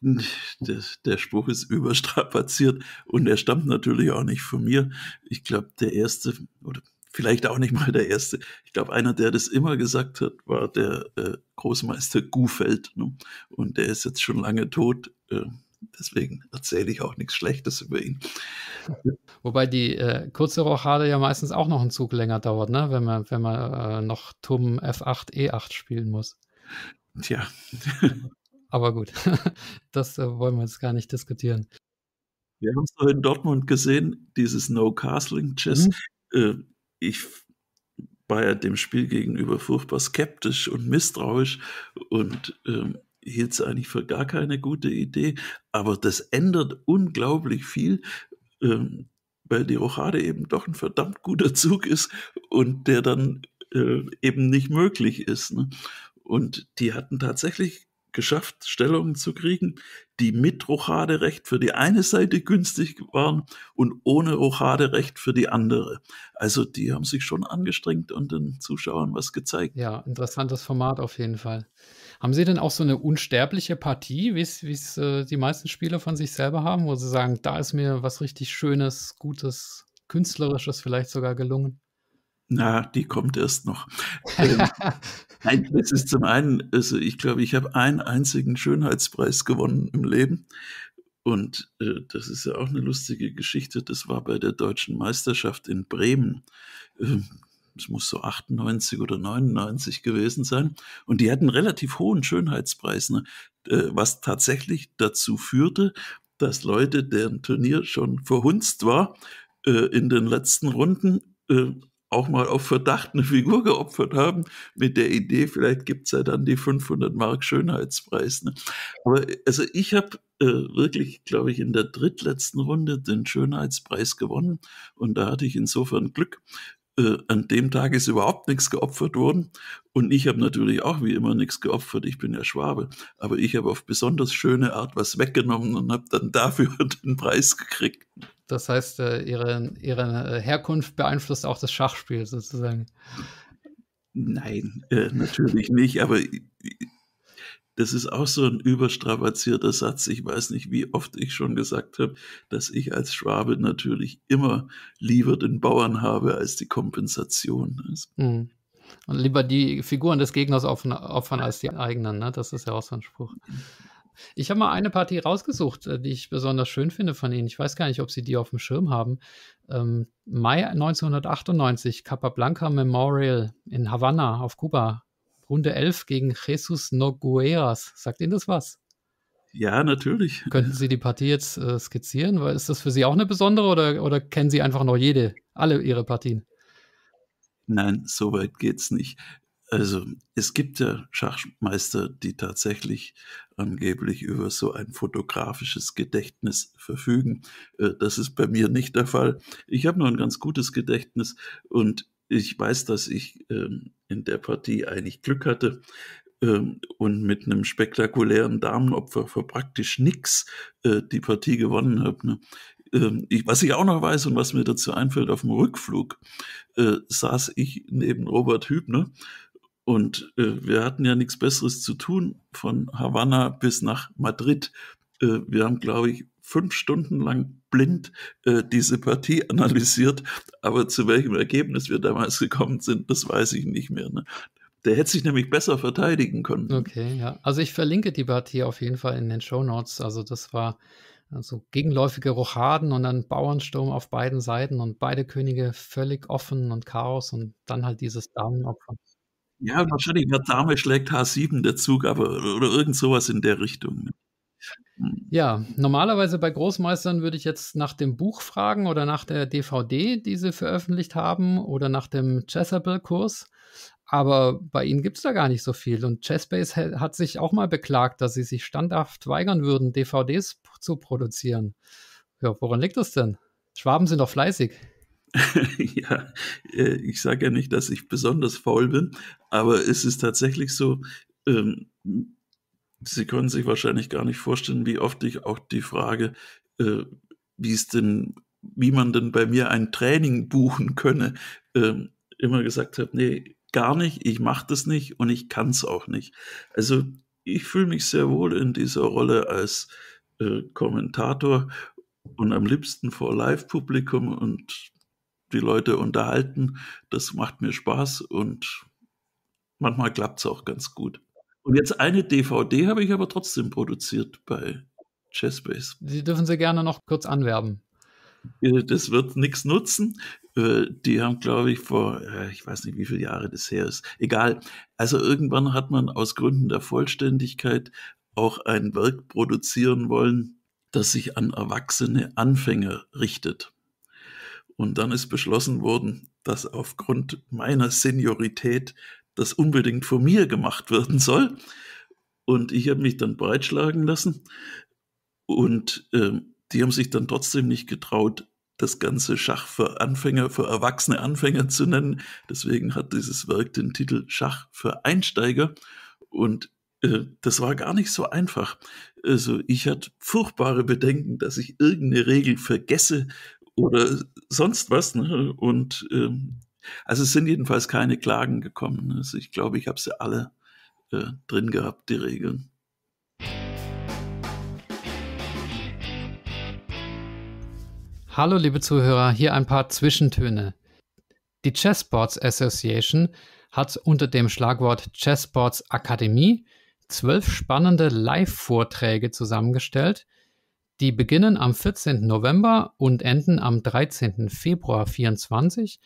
Der, der, Spruch ist überstrapaziert und er stammt natürlich auch nicht von mir. Ich glaube, der erste, oder vielleicht auch nicht mal der erste, ich glaube, einer, der das immer gesagt hat, war der äh, Großmeister Gufeld. Ne? Und der ist jetzt schon lange tot. Äh, Deswegen erzähle ich auch nichts Schlechtes über ihn. Wobei die äh, kurze Rochade ja meistens auch noch einen Zug länger dauert, ne? wenn man, wenn man äh, noch TUM F8 E8 spielen muss. Tja. Aber gut, das äh, wollen wir jetzt gar nicht diskutieren. Wir haben es doch in Dortmund gesehen, dieses No Castling Chess. Mhm. Äh, ich war ja dem Spiel gegenüber furchtbar skeptisch und misstrauisch und ähm, hielt es eigentlich für gar keine gute Idee, aber das ändert unglaublich viel, ähm, weil die Rochade eben doch ein verdammt guter Zug ist und der dann äh, eben nicht möglich ist. Ne? Und die hatten tatsächlich geschafft, Stellungen zu kriegen, die mit Rochaderecht für die eine Seite günstig waren und ohne Rochaderecht für die andere. Also die haben sich schon angestrengt und den Zuschauern was gezeigt. Ja, interessantes Format auf jeden Fall. Haben Sie denn auch so eine unsterbliche Partie, wie es äh, die meisten Spieler von sich selber haben, wo Sie sagen, da ist mir was richtig Schönes, Gutes, Künstlerisches vielleicht sogar gelungen? Na, die kommt erst noch. Ähm, nein, das ist zum einen, also ich glaube, ich habe einen einzigen Schönheitspreis gewonnen im Leben. Und äh, das ist ja auch eine lustige Geschichte. Das war bei der deutschen Meisterschaft in Bremen. Ähm, es muss so 98 oder 99 gewesen sein. Und die hatten relativ hohen Schönheitspreis, ne? Äh, was tatsächlich dazu führte, dass Leute, deren Turnier schon verhunzt war, äh, in den letzten Runden äh, auch mal auf Verdacht eine Figur geopfert haben, mit der Idee, vielleicht gibt es ja dann die 500 Mark Schönheitspreis. Ne? Aber also ich habe wirklich, glaube ich, in der drittletzten Runde den Schönheitspreis gewonnen und da hatte ich insofern Glück, äh, an dem Tag ist überhaupt nichts geopfert worden. Und ich habe natürlich auch wie immer nichts geopfert. Ich bin ja Schwabe. Aber ich habe auf besonders schöne Art was weggenommen und habe dann dafür den Preis gekriegt. Das heißt, äh, ihre, ihre äh, Herkunft beeinflusst auch das Schachspiel sozusagen. Nein, äh, natürlich nicht. Aber das ist auch so ein überstrapazierter Satz. Ich weiß nicht, wie oft ich schon gesagt habe, dass ich als Schwabe natürlich immer lieber den Bauern habe als die Kompensation. Also mhm. Und lieber die Figuren des Gegners opfern als die eigenen. Ne? Das ist ja auch so ein Spruch. Ich habe mal eine Partie rausgesucht, äh, die ich besonders schön finde von Ihnen. Ich weiß gar nicht, ob Sie die auf dem Schirm haben. Ähm, Mai 1998, Capablanca Memorial in Havanna auf Kuba Runde 11 gegen Jesus Nogueras. Sagt Ihnen das was? Ja, natürlich. Könnten Sie die Partie jetzt äh, skizzieren? ist das für Sie auch eine besondere oder, oder kennen Sie einfach noch jede, alle Ihre Partien? Nein, so weit es nicht. Also es gibt ja Schachmeister, die tatsächlich angeblich über so ein fotografisches Gedächtnis verfügen. Äh, das ist bei mir nicht der Fall. Ich habe nur ein ganz gutes Gedächtnis und ich weiß, dass ich ähm, in der Partie eigentlich Glück hatte ähm, und mit einem spektakulären Damenopfer für praktisch nichts äh, die Partie gewonnen habe. Ne? Ähm, ich, was ich auch noch weiß und was mir dazu einfällt, auf dem Rückflug äh, saß ich neben Robert Hübner und äh, wir hatten ja nichts Besseres zu tun von Havanna bis nach Madrid. Äh, wir haben, glaube ich, fünf Stunden lang blind äh, diese Partie analysiert, aber zu welchem Ergebnis wir damals gekommen sind, das weiß ich nicht mehr. Ne? Der hätte sich nämlich besser verteidigen können. Okay, ja. Also ich verlinke die Partie auf jeden Fall in den Show Notes. Also das war also gegenläufige Rochaden und dann Bauernsturm auf beiden Seiten und beide Könige völlig offen und Chaos und dann halt dieses Damenopfer. Ja, wahrscheinlich hat Dame schlägt H7 der Zug, aber oder irgend sowas in der Richtung. Ne? Ja, normalerweise bei Großmeistern würde ich jetzt nach dem Buch fragen oder nach der DVD, die sie veröffentlicht haben, oder nach dem Chessable-Kurs. Aber bei ihnen gibt es da gar nicht so viel. Und Chessbase hat sich auch mal beklagt, dass sie sich standhaft weigern würden, DVDs zu produzieren. Ja, woran liegt das denn? Schwaben sind doch fleißig. ja, äh, ich sage ja nicht, dass ich besonders faul bin, aber es ist tatsächlich so, ähm, Sie können sich wahrscheinlich gar nicht vorstellen, wie oft ich auch die Frage, äh, wie es denn, wie man denn bei mir ein Training buchen könne, äh, immer gesagt habe, nee, gar nicht, ich mache das nicht und ich kann es auch nicht. Also ich fühle mich sehr wohl in dieser Rolle als äh, Kommentator und am liebsten vor Live-Publikum und die Leute unterhalten. Das macht mir Spaß und manchmal klappt es auch ganz gut. Und jetzt eine DVD habe ich aber trotzdem produziert bei Chessbase. Die dürfen Sie gerne noch kurz anwerben. Äh, das wird nichts nutzen. Äh, die haben, glaube ich, vor, äh, ich weiß nicht, wie viele Jahre das her ist. Egal. Also irgendwann hat man aus Gründen der Vollständigkeit auch ein Werk produzieren wollen, das sich an erwachsene Anfänger richtet. Und dann ist beschlossen worden, dass aufgrund meiner Seniorität das unbedingt von mir gemacht werden soll. Und ich habe mich dann breitschlagen lassen. Und äh, die haben sich dann trotzdem nicht getraut, das ganze Schach für Anfänger, für erwachsene Anfänger zu nennen. Deswegen hat dieses Werk den Titel Schach für Einsteiger. Und äh, das war gar nicht so einfach. Also ich hatte furchtbare Bedenken, dass ich irgendeine Regel vergesse oder sonst was. Ne? Und ähm, also es sind jedenfalls keine Klagen gekommen. Ne? Also ich glaube, ich habe sie alle äh, drin gehabt, die Regeln. Hallo liebe Zuhörer, hier ein paar Zwischentöne. Die Chessboards Association hat unter dem Schlagwort Chessboards Akademie zwölf spannende Live-Vorträge zusammengestellt, die beginnen am 14. November und enden am 13. Februar 2024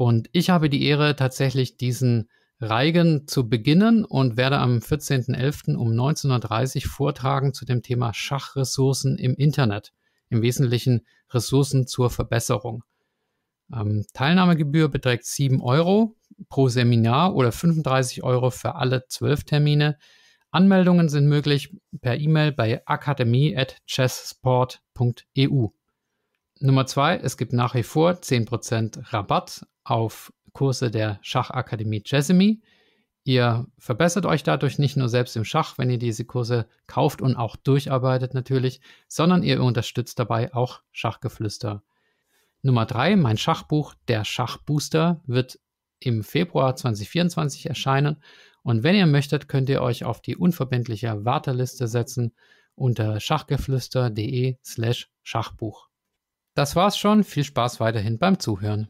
und ich habe die Ehre, tatsächlich diesen Reigen zu beginnen und werde am 14.11. um 19.30 Uhr vortragen zu dem Thema Schachressourcen im Internet. Im Wesentlichen Ressourcen zur Verbesserung. Ähm, Teilnahmegebühr beträgt 7 Euro pro Seminar oder 35 Euro für alle 12 Termine. Anmeldungen sind möglich per E-Mail bei akademie.chessport.eu. Nummer zwei, es gibt nach wie vor 10% Rabatt auf Kurse der Schachakademie Jessamy. Ihr verbessert euch dadurch nicht nur selbst im Schach, wenn ihr diese Kurse kauft und auch durcharbeitet natürlich, sondern ihr unterstützt dabei auch Schachgeflüster. Nummer drei, mein Schachbuch Der Schachbooster wird im Februar 2024 erscheinen und wenn ihr möchtet, könnt ihr euch auf die unverbindliche Warteliste setzen unter schachgeflüster.de/schachbuch. slash das war's schon, viel Spaß weiterhin beim Zuhören.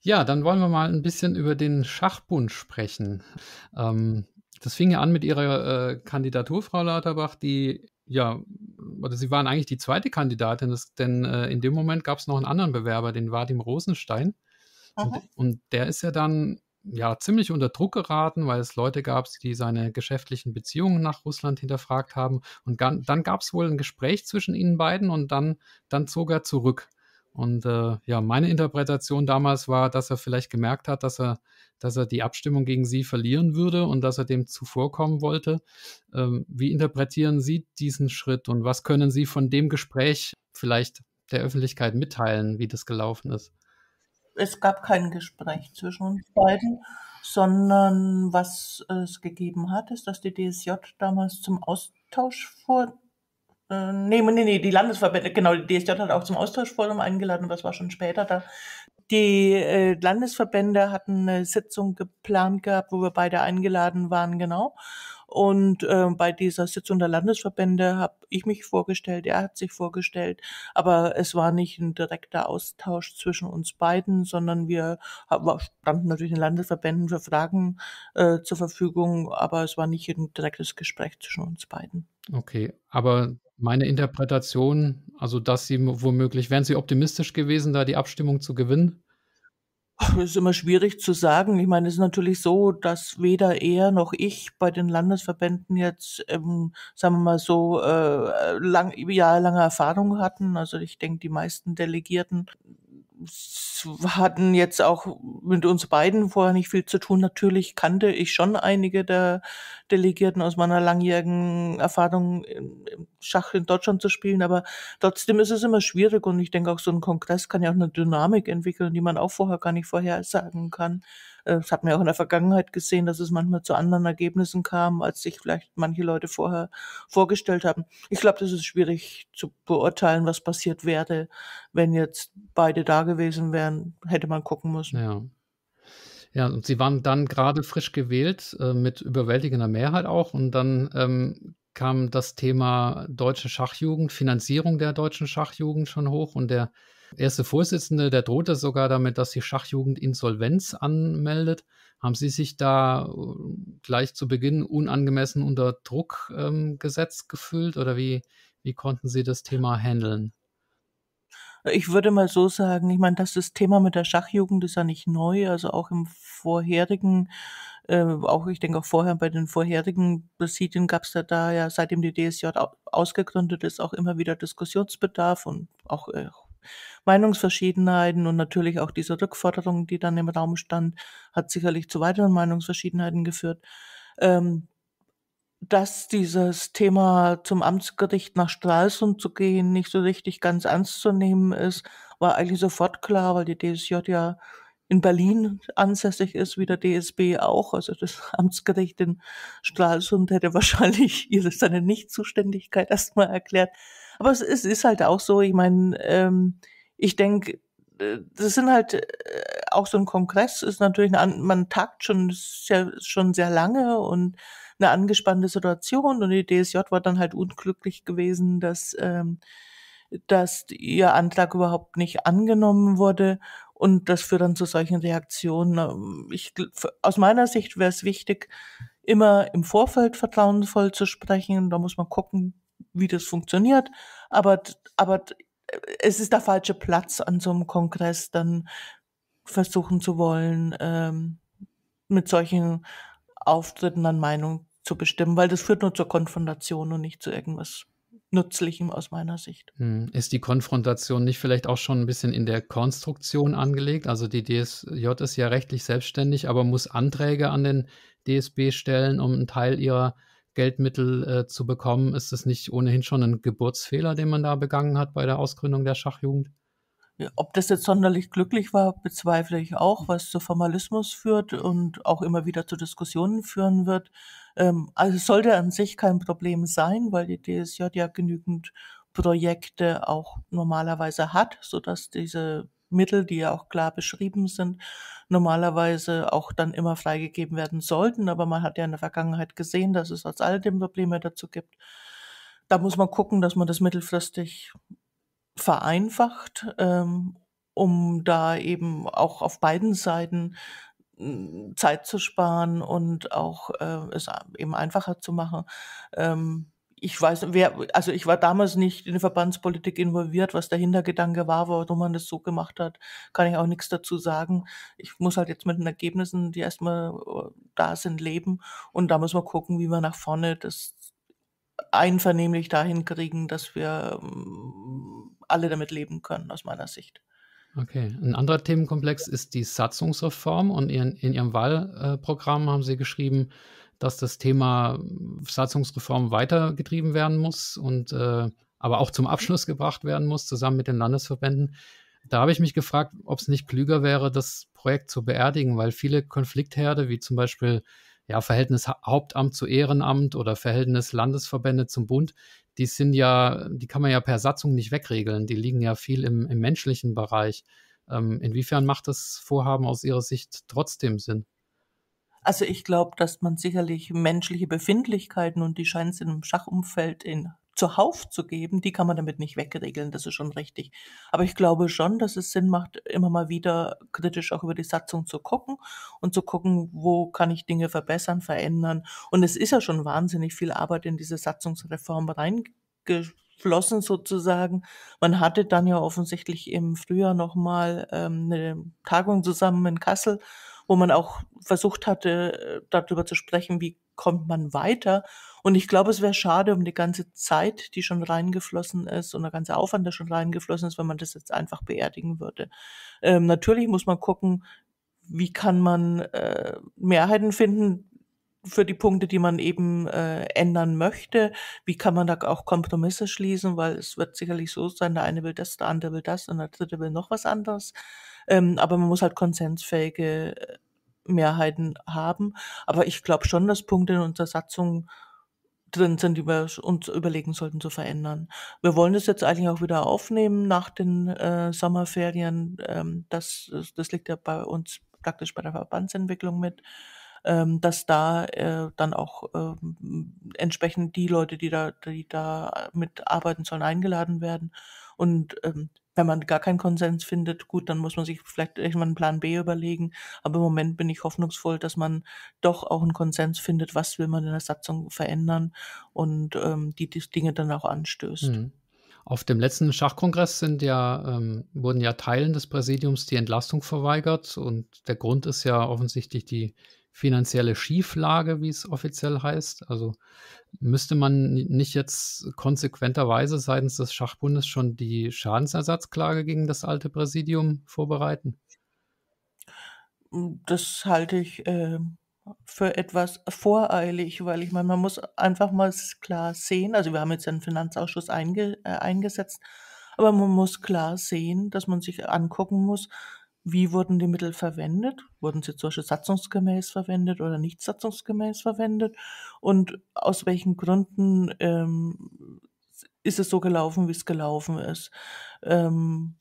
Ja, dann wollen wir mal ein bisschen über den Schachbund sprechen. Ähm, das fing ja an mit Ihrer äh, Kandidatur, Frau Lauterbach, die ja, oder Sie waren eigentlich die zweite Kandidatin, das, denn äh, in dem Moment gab es noch einen anderen Bewerber, den Vadim Rosenstein. Und, und, der ist ja dann ja ziemlich unter Druck geraten, weil es Leute gab, die seine geschäftlichen Beziehungen nach Russland hinterfragt haben. Und dann, dann gab es wohl ein Gespräch zwischen ihnen beiden und dann, dann zog er zurück. Und äh, ja, meine Interpretation damals war, dass er vielleicht gemerkt hat, dass er, dass er die Abstimmung gegen sie verlieren würde und dass er dem zuvorkommen wollte. Ähm, wie interpretieren Sie diesen Schritt und was können Sie von dem Gespräch vielleicht der Öffentlichkeit mitteilen, wie das gelaufen ist? es gab kein Gespräch zwischen uns beiden, sondern was es gegeben hat, ist, dass die DSJ damals zum Austausch vor äh, Nee, nee, nee, die Landesverbände, genau, die DSJ hat auch zum Austauschforum eingeladen, das war schon später da. Die äh, Landesverbände hatten eine Sitzung geplant gehabt, wo wir beide eingeladen waren, genau. Und äh, bei dieser Sitzung der Landesverbände habe ich mich vorgestellt, er hat sich vorgestellt, aber es war nicht ein direkter Austausch zwischen uns beiden, sondern wir standen natürlich den Landesverbänden für Fragen äh, zur Verfügung, aber es war nicht ein direktes Gespräch zwischen uns beiden. Okay, aber meine Interpretation, also dass Sie womöglich, wären Sie optimistisch gewesen, da die Abstimmung zu gewinnen? Das ist immer schwierig zu sagen. Ich meine, es ist natürlich so, dass weder er noch ich bei den Landesverbänden jetzt, ähm, sagen wir mal so, äh, lang, jahrelange Erfahrung hatten. Also ich denke, die meisten Delegierten hatten jetzt auch mit uns beiden vorher nicht viel zu tun. Natürlich kannte ich schon einige der Delegierten aus meiner langjährigen Erfahrung im Schach in Deutschland zu spielen, aber trotzdem ist es immer schwierig und ich denke auch so ein Kongress kann ja auch eine Dynamik entwickeln, die man auch vorher gar nicht vorhersagen kann. Das äh, hat man ja auch in der Vergangenheit gesehen, dass es manchmal zu anderen Ergebnissen kam, als sich vielleicht manche Leute vorher vorgestellt haben. Ich glaube, das ist schwierig zu beurteilen, was passiert wäre, wenn jetzt beide da gewesen wären. Hätte man gucken müssen. Ja. Ja, und sie waren dann gerade frisch gewählt, äh, mit überwältigender Mehrheit auch. Und dann ähm, kam das Thema deutsche Schachjugend, Finanzierung der deutschen Schachjugend schon hoch. Und der erste Vorsitzende, der drohte sogar damit, dass die Schachjugend Insolvenz anmeldet. Haben Sie sich da äh, gleich zu Beginn unangemessen unter Druck ähm, gesetzt gefühlt oder wie, wie konnten Sie das Thema handeln? Ich würde mal so sagen, ich meine, dass das Thema mit der Schachjugend ist ja nicht neu, also auch im vorherigen, äh, auch ich denke auch vorher bei den vorherigen Präsidien gab es da, da ja, seitdem die DSJ ausgegründet ist, auch immer wieder Diskussionsbedarf und auch äh, Meinungsverschiedenheiten und natürlich auch diese Rückforderung, die dann im Raum stand, hat sicherlich zu weiteren Meinungsverschiedenheiten geführt. Ähm, dass dieses Thema zum Amtsgericht nach Stralsund zu gehen nicht so richtig ganz ernst zu nehmen ist, war eigentlich sofort klar, weil die DSJ ja in Berlin ansässig ist, wie der DSB auch. Also das Amtsgericht in Stralsund hätte wahrscheinlich seine Nichtzuständigkeit erstmal erklärt. Aber es ist, ist halt auch so, ich meine, ähm, ich denke, äh, das sind halt äh, auch so ein Kongress ist natürlich eine, man tagt schon sehr, schon sehr lange und eine angespannte Situation und die DSJ war dann halt unglücklich gewesen, dass ähm, dass ihr Antrag überhaupt nicht angenommen wurde und das führt dann zu solchen Reaktionen. Ähm, ich, aus meiner Sicht wäre es wichtig, immer im Vorfeld vertrauensvoll zu sprechen. Da muss man gucken, wie das funktioniert, aber, aber äh, es ist der falsche Platz an so einem Kongress dann versuchen zu wollen, ähm, mit solchen Auftritten dann Meinung zu bestimmen, weil das führt nur zur Konfrontation und nicht zu irgendwas Nützlichem aus meiner Sicht. Hm, ist die Konfrontation nicht vielleicht auch schon ein bisschen in der Konstruktion angelegt? Also die DSJ ist ja rechtlich selbstständig, aber muss Anträge an den DSB stellen, um einen Teil ihrer Geldmittel äh, zu bekommen. Ist es nicht ohnehin schon ein Geburtsfehler, den man da begangen hat bei der Ausgründung der Schachjugend? Ob das jetzt sonderlich glücklich war, bezweifle ich auch, was zu Formalismus führt und auch immer wieder zu Diskussionen führen wird. Ähm, also sollte an sich kein Problem sein, weil die DSJ ja genügend Projekte auch normalerweise hat, sodass diese Mittel, die ja auch klar beschrieben sind, normalerweise auch dann immer freigegeben werden sollten. Aber man hat ja in der Vergangenheit gesehen, dass es aus all dem Probleme dazu gibt. Da muss man gucken, dass man das mittelfristig vereinfacht, ähm, um da eben auch auf beiden Seiten hm, Zeit zu sparen und auch äh, es eben einfacher zu machen, ähm, ich weiß wer, also ich war damals nicht in Verbandspolitik involviert, was der Hintergedanke war, warum man das so gemacht hat, kann ich auch nichts dazu sagen. Ich muss halt jetzt mit den Ergebnissen, die erstmal äh, da sind, leben und da muss man gucken, wie wir nach vorne das einvernehmlich dahin kriegen, dass wir ähm, alle damit leben können, aus meiner Sicht. Okay. Ein anderer Themenkomplex ist die Satzungsreform und in, in Ihrem Wahlprogramm haben Sie geschrieben, dass das Thema Satzungsreform weitergetrieben werden muss und äh, aber auch zum Abschluss gebracht werden muss, zusammen mit den Landesverbänden. Da habe ich mich gefragt, ob es nicht klüger wäre, das Projekt zu beerdigen, weil viele Konfliktherde, wie zum Beispiel ja, Verhältnis Hauptamt zu Ehrenamt oder Verhältnis Landesverbände zum Bund, die sind ja, die kann man ja per Satzung nicht wegregeln. Die liegen ja viel im, im menschlichen Bereich. Ähm, inwiefern macht das Vorhaben aus Ihrer Sicht trotzdem Sinn? Also ich glaube, dass man sicherlich menschliche Befindlichkeiten und die scheint es in einem Schachumfeld in zuhauf zu geben, die kann man damit nicht wegregeln, das ist schon richtig. Aber ich glaube schon, dass es Sinn macht, immer mal wieder kritisch auch über die Satzung zu gucken und zu gucken, wo kann ich Dinge verbessern, verändern. Und es ist ja schon wahnsinnig viel Arbeit in diese Satzungsreform reingeflossen sozusagen. Man hatte dann ja offensichtlich im Frühjahr nochmal ähm, eine Tagung zusammen in Kassel wo man auch versucht hatte, äh, darüber zu sprechen, wie kommt man weiter. Und ich glaube, es wäre schade um die ganze Zeit, die schon reingeflossen ist und der ganze Aufwand, der schon reingeflossen ist, wenn man das jetzt einfach beerdigen würde. Ähm, natürlich muss man gucken, wie kann man äh, Mehrheiten finden für die Punkte, die man eben äh, ändern möchte. Wie kann man da auch Kompromisse schließen, weil es wird sicherlich so sein, der eine will das, der andere will das und der dritte will noch was anderes. Ähm, aber man muss halt konsensfähige äh, Mehrheiten haben. Aber ich glaube schon, dass Punkte in unserer Satzung drin sind, die wir uns überlegen sollten zu verändern. Wir wollen das jetzt eigentlich auch wieder aufnehmen nach den äh, Sommerferien. Ähm, das, äh, das liegt ja bei uns praktisch bei der Verbandsentwicklung mit, ähm, dass da äh, dann auch ähm, entsprechend die Leute, die da, die da äh, mitarbeiten sollen, eingeladen werden. Und ähm, wenn man gar keinen Konsens findet, gut, dann muss man sich vielleicht irgendwann einen Plan B überlegen. Aber im Moment bin ich hoffnungsvoll, dass man doch auch einen Konsens findet, was will man in der Satzung verändern und ähm, die, die Dinge dann auch anstößt. Mhm. Auf dem letzten Schachkongress sind ja, ähm, wurden ja Teilen des Präsidiums die Entlastung verweigert und der Grund ist ja offensichtlich die finanzielle Schieflage, wie es offiziell heißt. Also müsste man nicht jetzt konsequenterweise seitens des Schachbundes schon die Schadensersatzklage gegen das alte Präsidium vorbereiten? Das halte ich äh, für etwas voreilig, weil ich meine, man muss einfach mal klar sehen, also wir haben jetzt einen Finanzausschuss einge äh, eingesetzt, aber man muss klar sehen, dass man sich angucken muss, wie wurden die Mittel verwendet? Wurden sie zum Beispiel satzungsgemäß verwendet oder nicht satzungsgemäß verwendet? Und aus welchen Gründen ähm, ist es so gelaufen, wie es gelaufen ist? Ähm,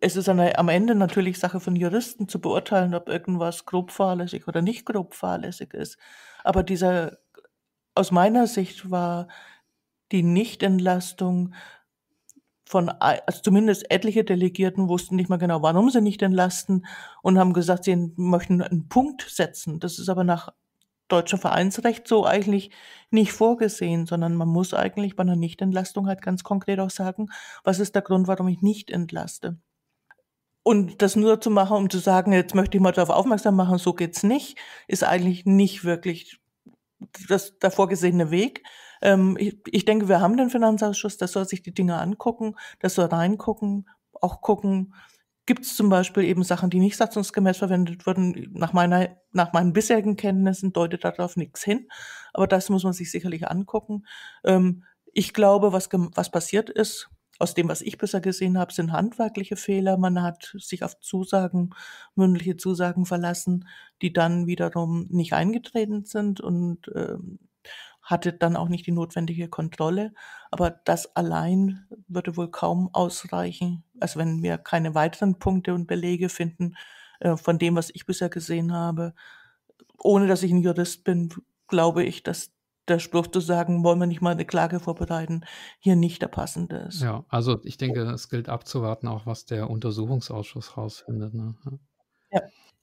es ist eine, am Ende natürlich Sache von Juristen zu beurteilen, ob irgendwas grob fahrlässig oder nicht grob fahrlässig ist. Aber dieser, aus meiner Sicht war die Nichtentlastung von also zumindest etliche Delegierten wussten nicht mal genau, warum sie nicht entlasten und haben gesagt, sie möchten einen Punkt setzen. Das ist aber nach deutschem Vereinsrecht so eigentlich nicht vorgesehen, sondern man muss eigentlich bei einer Nichtentlastung halt ganz konkret auch sagen, was ist der Grund, warum ich nicht entlaste. Und das nur zu machen, um zu sagen, jetzt möchte ich mal darauf aufmerksam machen, so geht's nicht, ist eigentlich nicht wirklich das, der vorgesehene Weg, ähm, ich, ich denke, wir haben den Finanzausschuss, das soll sich die Dinge angucken, das soll reingucken, auch gucken, gibt es zum Beispiel eben Sachen, die nicht satzungsgemäß verwendet wurden. Nach, meiner, nach meinen bisherigen Kenntnissen deutet darauf nichts hin, aber das muss man sich sicherlich angucken. Ähm, ich glaube, was, was passiert ist, aus dem, was ich bisher gesehen habe, sind handwerkliche Fehler. Man hat sich auf Zusagen, mündliche Zusagen verlassen, die dann wiederum nicht eingetreten sind und ähm, hatte dann auch nicht die notwendige Kontrolle. Aber das allein würde wohl kaum ausreichen. Also wenn wir keine weiteren Punkte und Belege finden äh, von dem, was ich bisher gesehen habe, ohne dass ich ein Jurist bin, glaube ich, dass der Spruch zu sagen, wollen wir nicht mal eine Klage vorbereiten, hier nicht der passende ist. Ja, also ich denke, es gilt abzuwarten, auch was der Untersuchungsausschuss rausfindet. Ne? Ja.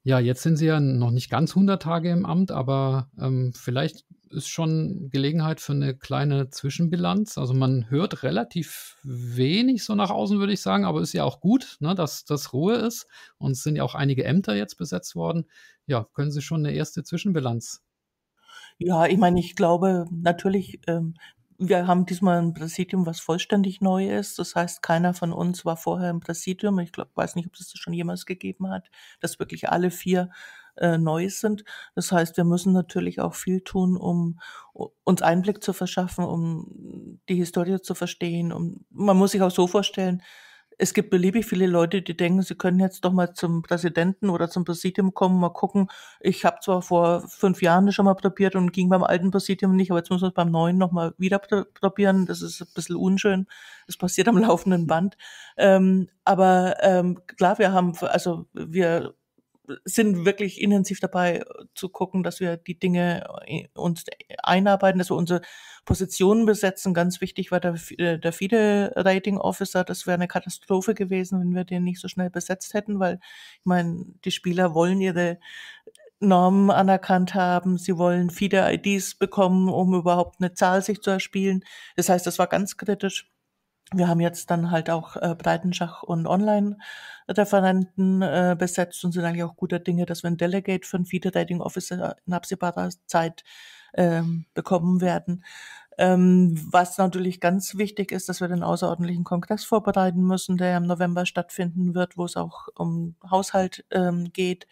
Ja, jetzt sind Sie ja noch nicht ganz 100 Tage im Amt, aber ähm, vielleicht ist schon Gelegenheit für eine kleine Zwischenbilanz. Also man hört relativ wenig so nach außen, würde ich sagen, aber ist ja auch gut, ne, dass das Ruhe ist. Und es sind ja auch einige Ämter jetzt besetzt worden. Ja, können Sie schon eine erste Zwischenbilanz? Ja, ich meine, ich glaube natürlich, ähm, wir haben diesmal ein Präsidium, was vollständig neu ist. Das heißt, keiner von uns war vorher im Präsidium. Ich glaube, weiß nicht, ob es das schon jemals gegeben hat, dass wirklich alle vier äh, neu sind. Das heißt, wir müssen natürlich auch viel tun, um uns Einblick zu verschaffen, um die Historie zu verstehen. Um, man muss sich auch so vorstellen, es gibt beliebig viele Leute, die denken, sie können jetzt doch mal zum Präsidenten oder zum Präsidium kommen, mal gucken. Ich habe zwar vor fünf Jahren das schon mal probiert und ging beim alten Präsidium nicht, aber jetzt muss man es beim neuen nochmal wieder probieren. Das ist ein bisschen unschön. Das passiert am laufenden Band. Ähm, aber ähm, klar, wir haben, also wir sind wirklich intensiv dabei äh, zu gucken, dass wir die Dinge äh, uns einarbeiten, dass wir unsere Positionen besetzen. Ganz wichtig war der, äh, der FIDE Rating Officer. Das wäre eine Katastrophe gewesen, wenn wir den nicht so schnell besetzt hätten, weil ich meine, die Spieler wollen ihre Normen anerkannt haben. Sie wollen FIDE IDs bekommen, um überhaupt eine Zahl sich zu erspielen. Das heißt, das war ganz kritisch wir haben jetzt dann halt auch äh, Breitenschach und Online-Referenten äh, besetzt und sind eigentlich auch guter Dinge, dass wir ein Delegate für einen Rating Officer in absehbarer Zeit ähm, bekommen werden. Ähm, was natürlich ganz wichtig ist, dass wir den außerordentlichen Kongress vorbereiten müssen, der im November stattfinden wird, wo es auch um Haushalt ähm, geht.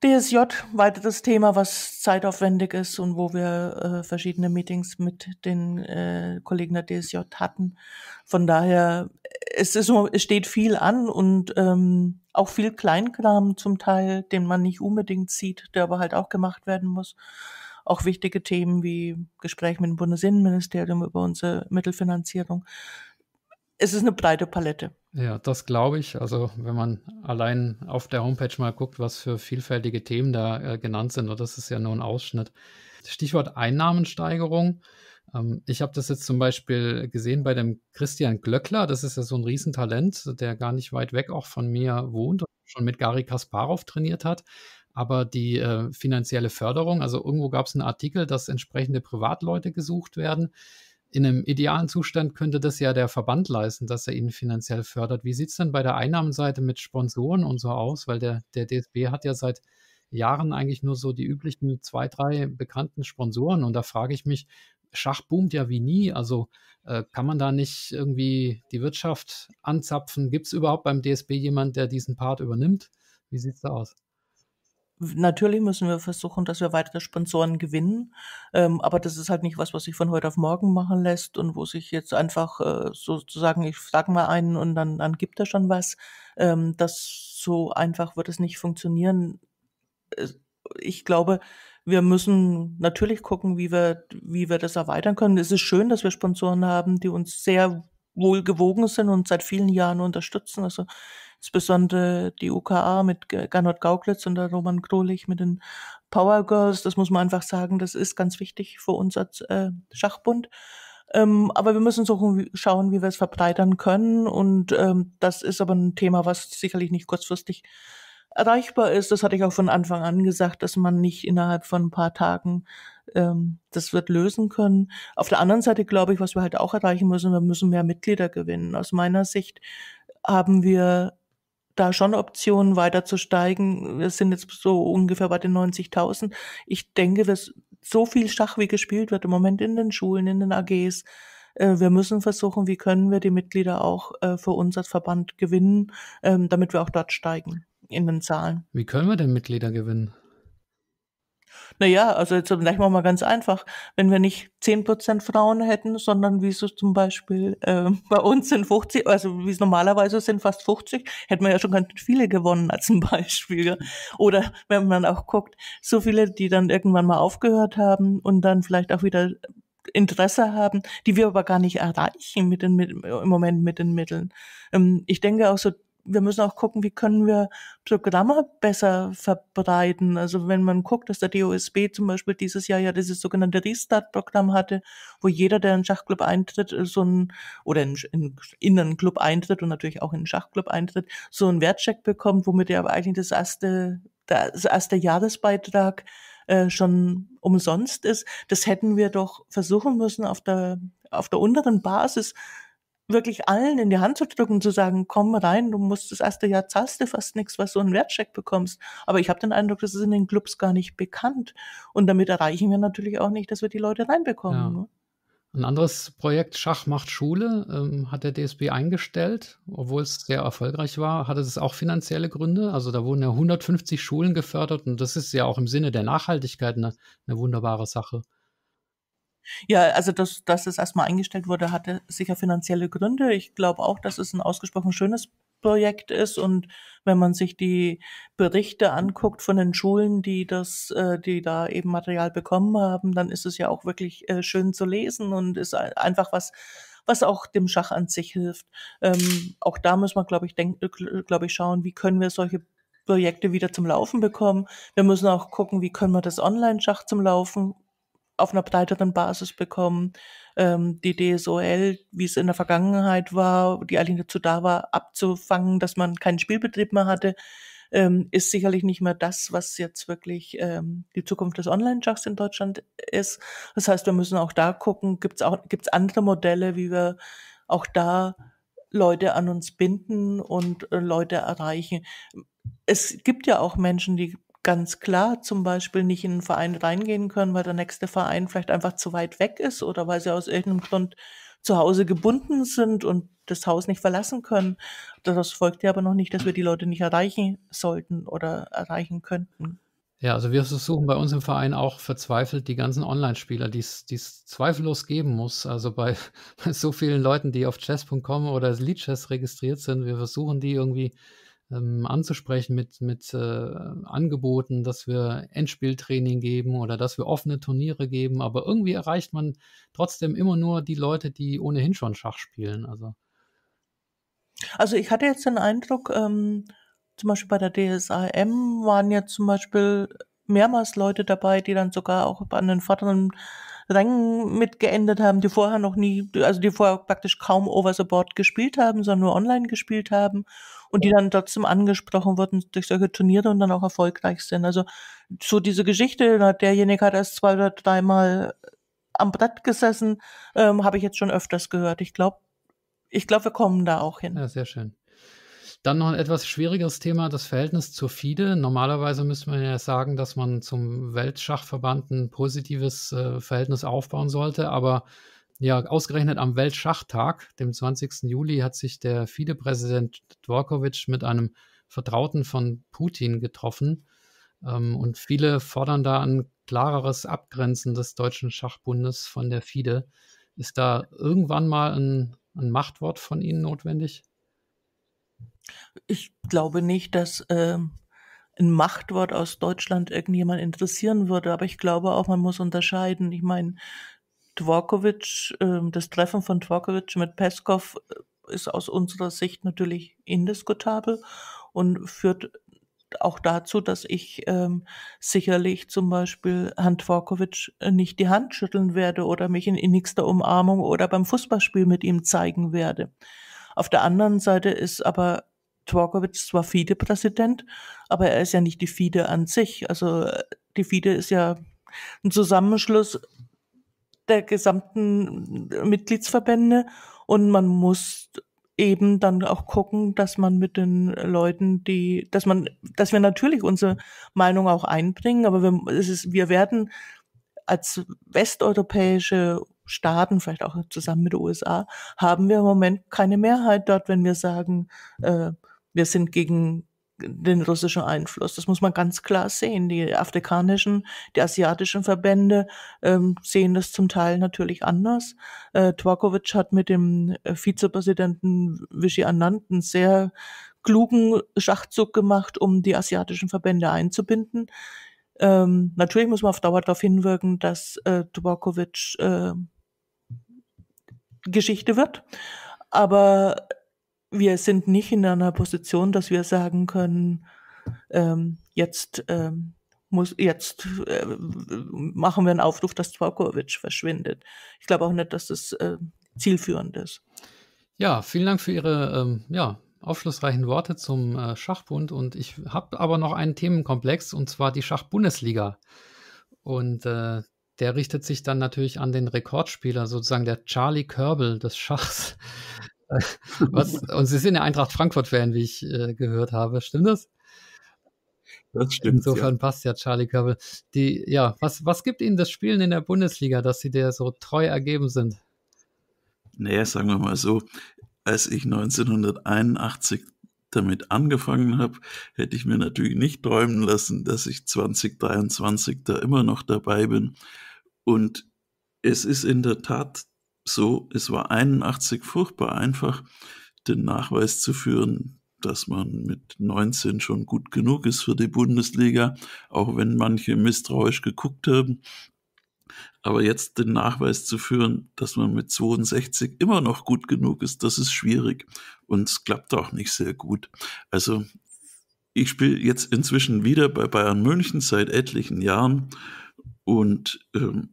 DSJ, weiteres Thema, was zeitaufwendig ist und wo wir äh, verschiedene Meetings mit den äh, Kollegen der DSJ hatten. Von daher, es, ist, es steht viel an und ähm, auch viel Kleinkram zum Teil, den man nicht unbedingt sieht, der aber halt auch gemacht werden muss. Auch wichtige Themen wie Gespräch mit dem Bundesinnenministerium über unsere Mittelfinanzierung es ist eine breite Palette. Ja, das glaube ich. Also wenn man allein auf der Homepage mal guckt, was für vielfältige Themen da äh, genannt sind, und das ist ja nur ein Ausschnitt. Stichwort Einnahmensteigerung. Ähm, ich habe das jetzt zum Beispiel gesehen bei dem Christian Glöckler. Das ist ja so ein Riesentalent, der gar nicht weit weg auch von mir wohnt und schon mit Gary Kasparov trainiert hat aber die äh, finanzielle Förderung, also irgendwo gab es einen Artikel, dass entsprechende Privatleute gesucht werden, in einem idealen Zustand könnte das ja der Verband leisten, dass er ihn finanziell fördert. Wie sieht es denn bei der Einnahmenseite mit Sponsoren und so aus? Weil der, der DSB hat ja seit Jahren eigentlich nur so die üblichen zwei, drei bekannten Sponsoren. Und da frage ich mich, Schach boomt ja wie nie. Also äh, kann man da nicht irgendwie die Wirtschaft anzapfen? Gibt es überhaupt beim DSB jemand, der diesen Part übernimmt? Wie sieht es da aus? Natürlich müssen wir versuchen, dass wir weitere Sponsoren gewinnen, ähm, aber das ist halt nicht was, was sich von heute auf morgen machen lässt und wo sich jetzt einfach äh, sozusagen, ich sag mal einen und dann, dann gibt er schon was. Ähm, das so einfach wird es nicht funktionieren. Ich glaube, wir müssen natürlich gucken, wie wir, wie wir das erweitern können. Es ist schön, dass wir Sponsoren haben, die uns sehr wohl gewogen sind und seit vielen Jahren unterstützen. Also insbesondere die UKA mit Gernot Gauklitz und der Roman Krolich mit den Power Girls, das muss man einfach sagen, das ist ganz wichtig für uns als äh, Schachbund. Ähm, aber wir müssen suchen, schauen, wie wir es verbreitern können. Und ähm, das ist aber ein Thema, was sicherlich nicht kurzfristig erreichbar ist. Das hatte ich auch von Anfang an gesagt, dass man nicht innerhalb von ein paar Tagen ähm, das wird lösen können. Auf der anderen Seite glaube ich, was wir halt auch erreichen müssen, wir müssen mehr Mitglieder gewinnen. Aus meiner Sicht haben wir da schon Optionen weiter zu steigen. Wir sind jetzt so ungefähr bei den 90.000. Ich denke, dass so viel Schach wie gespielt wird im Moment in den Schulen, in den AGs. Äh, wir müssen versuchen, wie können wir die Mitglieder auch äh, für uns als Verband gewinnen, ähm, damit wir auch dort steigen in den Zahlen. Wie können wir denn Mitglieder gewinnen? Naja, also jetzt gleich mal ganz einfach. Wenn wir nicht 10% Frauen hätten, sondern wie es zum Beispiel äh, bei uns sind 50, also wie es normalerweise sind, fast 50, hätten wir ja schon ganz viele gewonnen als ein Beispiel. Ja? Oder wenn man auch guckt, so viele, die dann irgendwann mal aufgehört haben und dann vielleicht auch wieder Interesse haben, die wir aber gar nicht erreichen mit den, mit, im Moment mit den Mitteln. Ähm, ich denke auch so wir müssen auch gucken, wie können wir Programme besser verbreiten. Also wenn man guckt, dass der DOSB zum Beispiel dieses Jahr ja dieses sogenannte Restart-Programm hatte, wo jeder, der in den Schachclub eintritt, äh, so ein, oder in, in, in einen Club eintritt und natürlich auch in den Schachclub eintritt, so einen Wertcheck bekommt, womit er aber eigentlich das erste, das erste Jahresbeitrag äh, schon umsonst ist. Das hätten wir doch versuchen müssen, auf der, auf der unteren Basis wirklich allen in die Hand zu drücken zu sagen, komm rein, du musst das erste Jahr zahlst du fast nichts, was du einen Wertcheck bekommst. Aber ich habe den Eindruck, das ist in den Clubs gar nicht bekannt. Und damit erreichen wir natürlich auch nicht, dass wir die Leute reinbekommen. Ja. Ne? Ein anderes Projekt Schach macht Schule ähm, hat der DSB eingestellt, obwohl es sehr erfolgreich war, hatte es auch finanzielle Gründe. Also da wurden ja 150 Schulen gefördert und das ist ja auch im Sinne der Nachhaltigkeit eine, eine wunderbare Sache. Ja, also dass, dass es erstmal eingestellt wurde, hatte sicher finanzielle Gründe. Ich glaube auch, dass es ein ausgesprochen schönes Projekt ist und wenn man sich die Berichte anguckt von den Schulen, die das, äh, die da eben Material bekommen haben, dann ist es ja auch wirklich äh, schön zu lesen und ist einfach was, was auch dem Schach an sich hilft. Ähm, auch da muss man, glaube ich, denken, glaube ich, schauen, wie können wir solche Projekte wieder zum Laufen bekommen. Wir müssen auch gucken, wie können wir das Online-Schach zum Laufen auf einer breiteren Basis bekommen, ähm, die DSOL, wie es in der Vergangenheit war, die eigentlich dazu da war, abzufangen, dass man keinen Spielbetrieb mehr hatte, ähm, ist sicherlich nicht mehr das, was jetzt wirklich ähm, die Zukunft des Online-Schachs in Deutschland ist. Das heißt, wir müssen auch da gucken, gibt es auch gibt's andere Modelle, wie wir auch da Leute an uns binden und äh, Leute erreichen. Es gibt ja auch Menschen, die ganz klar zum Beispiel nicht in einen Verein reingehen können, weil der nächste Verein vielleicht einfach zu weit weg ist oder weil sie aus irgendeinem Grund zu Hause gebunden sind und das Haus nicht verlassen können. Das folgt ja aber noch nicht, dass wir die Leute nicht erreichen sollten oder erreichen könnten. Ja, also wir versuchen bei uns im Verein auch verzweifelt die ganzen Online-Spieler, die es zweifellos geben muss. Also bei, bei so vielen Leuten, die auf chess.com oder Lead Chess registriert sind, wir versuchen die irgendwie ähm, anzusprechen mit, mit äh, Angeboten, dass wir Endspieltraining geben oder dass wir offene Turniere geben. Aber irgendwie erreicht man trotzdem immer nur die Leute, die ohnehin schon Schach spielen. Also, also ich hatte jetzt den Eindruck, ähm, zum Beispiel bei der DSAM waren jetzt zum Beispiel mehrmals Leute dabei, die dann sogar auch an den vorderen Rängen mitgeendet haben, die vorher noch nie, also die vorher praktisch kaum over the board gespielt haben, sondern nur online gespielt haben und die dann trotzdem angesprochen wurden durch solche Turniere und dann auch erfolgreich sind. Also so diese Geschichte, derjenige hat erst zwei oder dreimal äh, am Brett gesessen, ähm, habe ich jetzt schon öfters gehört. Ich glaube, ich glaube, wir kommen da auch hin. Ja, sehr schön. Dann noch ein etwas schwierigeres Thema, das Verhältnis zur FIDE. Normalerweise müsste man ja sagen, dass man zum Weltschachverband ein positives äh, Verhältnis aufbauen sollte, aber ja, ausgerechnet am Weltschachtag, dem 20. Juli, hat sich der FIDE-Präsident Dvorkovic mit einem Vertrauten von Putin getroffen. Ähm, und viele fordern da ein klareres Abgrenzen des Deutschen Schachbundes von der FIDE. Ist da irgendwann mal ein, ein Machtwort von Ihnen notwendig? Ich glaube nicht, dass äh, ein Machtwort aus Deutschland irgendjemand interessieren würde, aber ich glaube auch, man muss unterscheiden. Ich meine, Dvorkovic, ähm, das Treffen von Dvorkovic mit Peskov äh, ist aus unserer Sicht natürlich indiskutabel und führt auch dazu, dass ich ähm, sicherlich zum Beispiel Herrn Dvorkovic nicht die Hand schütteln werde oder mich in innigster Umarmung oder beim Fußballspiel mit ihm zeigen werde. Auf der anderen Seite ist aber Dvorkovic zwar FIDE-Präsident, aber er ist ja nicht die FIDE an sich. Also äh, die FIDE ist ja ein Zusammenschluss der gesamten Mitgliedsverbände und man muss eben dann auch gucken, dass man mit den Leuten, die, dass man, dass wir natürlich unsere Meinung auch einbringen, aber wir, es ist, wir werden als westeuropäische Staaten, vielleicht auch zusammen mit den USA, haben wir im Moment keine Mehrheit dort, wenn wir sagen, äh, wir sind gegen den russischen Einfluss. Das muss man ganz klar sehen. Die afrikanischen, die asiatischen Verbände ähm, sehen das zum Teil natürlich anders. Äh, Twarkovic hat mit dem äh, Vizepräsidenten Vichy Anand einen sehr klugen Schachzug gemacht, um die asiatischen Verbände einzubinden. Ähm, natürlich muss man auf Dauer darauf hinwirken, dass äh, Twarkovic äh, Geschichte wird. Aber wir sind nicht in einer Position, dass wir sagen können, ähm, jetzt ähm, muss jetzt äh, machen wir einen Aufruf, dass Djokovic verschwindet. Ich glaube auch nicht, dass das äh, zielführend ist. Ja, vielen Dank für Ihre ähm, ja, aufschlussreichen Worte zum äh, Schachbund. Und ich habe aber noch einen Themenkomplex, und zwar die Schachbundesliga. Und äh, der richtet sich dann natürlich an den Rekordspieler, sozusagen der Charlie Körbel des Schachs. Was, und Sie sind ja Eintracht Frankfurt-Fan, wie ich äh, gehört habe. Stimmt das? Das stimmt. Insofern ja. passt ja Charlie Körbel. Die, ja, was, was gibt Ihnen das Spielen in der Bundesliga, dass Sie der so treu ergeben sind? Naja, sagen wir mal so, als ich 1981 damit angefangen habe, hätte ich mir natürlich nicht träumen lassen, dass ich 2023 da immer noch dabei bin. Und es ist in der Tat so, es war 81 furchtbar einfach, den Nachweis zu führen, dass man mit 19 schon gut genug ist für die Bundesliga, auch wenn manche misstrauisch geguckt haben. Aber jetzt den Nachweis zu führen, dass man mit 62 immer noch gut genug ist, das ist schwierig. Und es klappt auch nicht sehr gut. Also ich spiele jetzt inzwischen wieder bei Bayern München seit etlichen Jahren und ähm,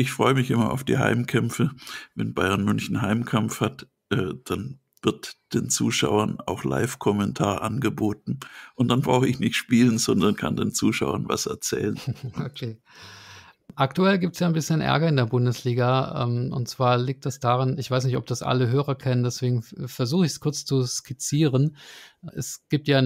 ich freue mich immer auf die Heimkämpfe. Wenn Bayern München Heimkampf hat, äh, dann wird den Zuschauern auch Live-Kommentar angeboten. Und dann brauche ich nicht spielen, sondern kann den Zuschauern was erzählen. okay. Aktuell gibt es ja ein bisschen Ärger in der Bundesliga. Ähm, und zwar liegt das daran, ich weiß nicht, ob das alle Hörer kennen, deswegen versuche ich es kurz zu skizzieren. Es gibt ja,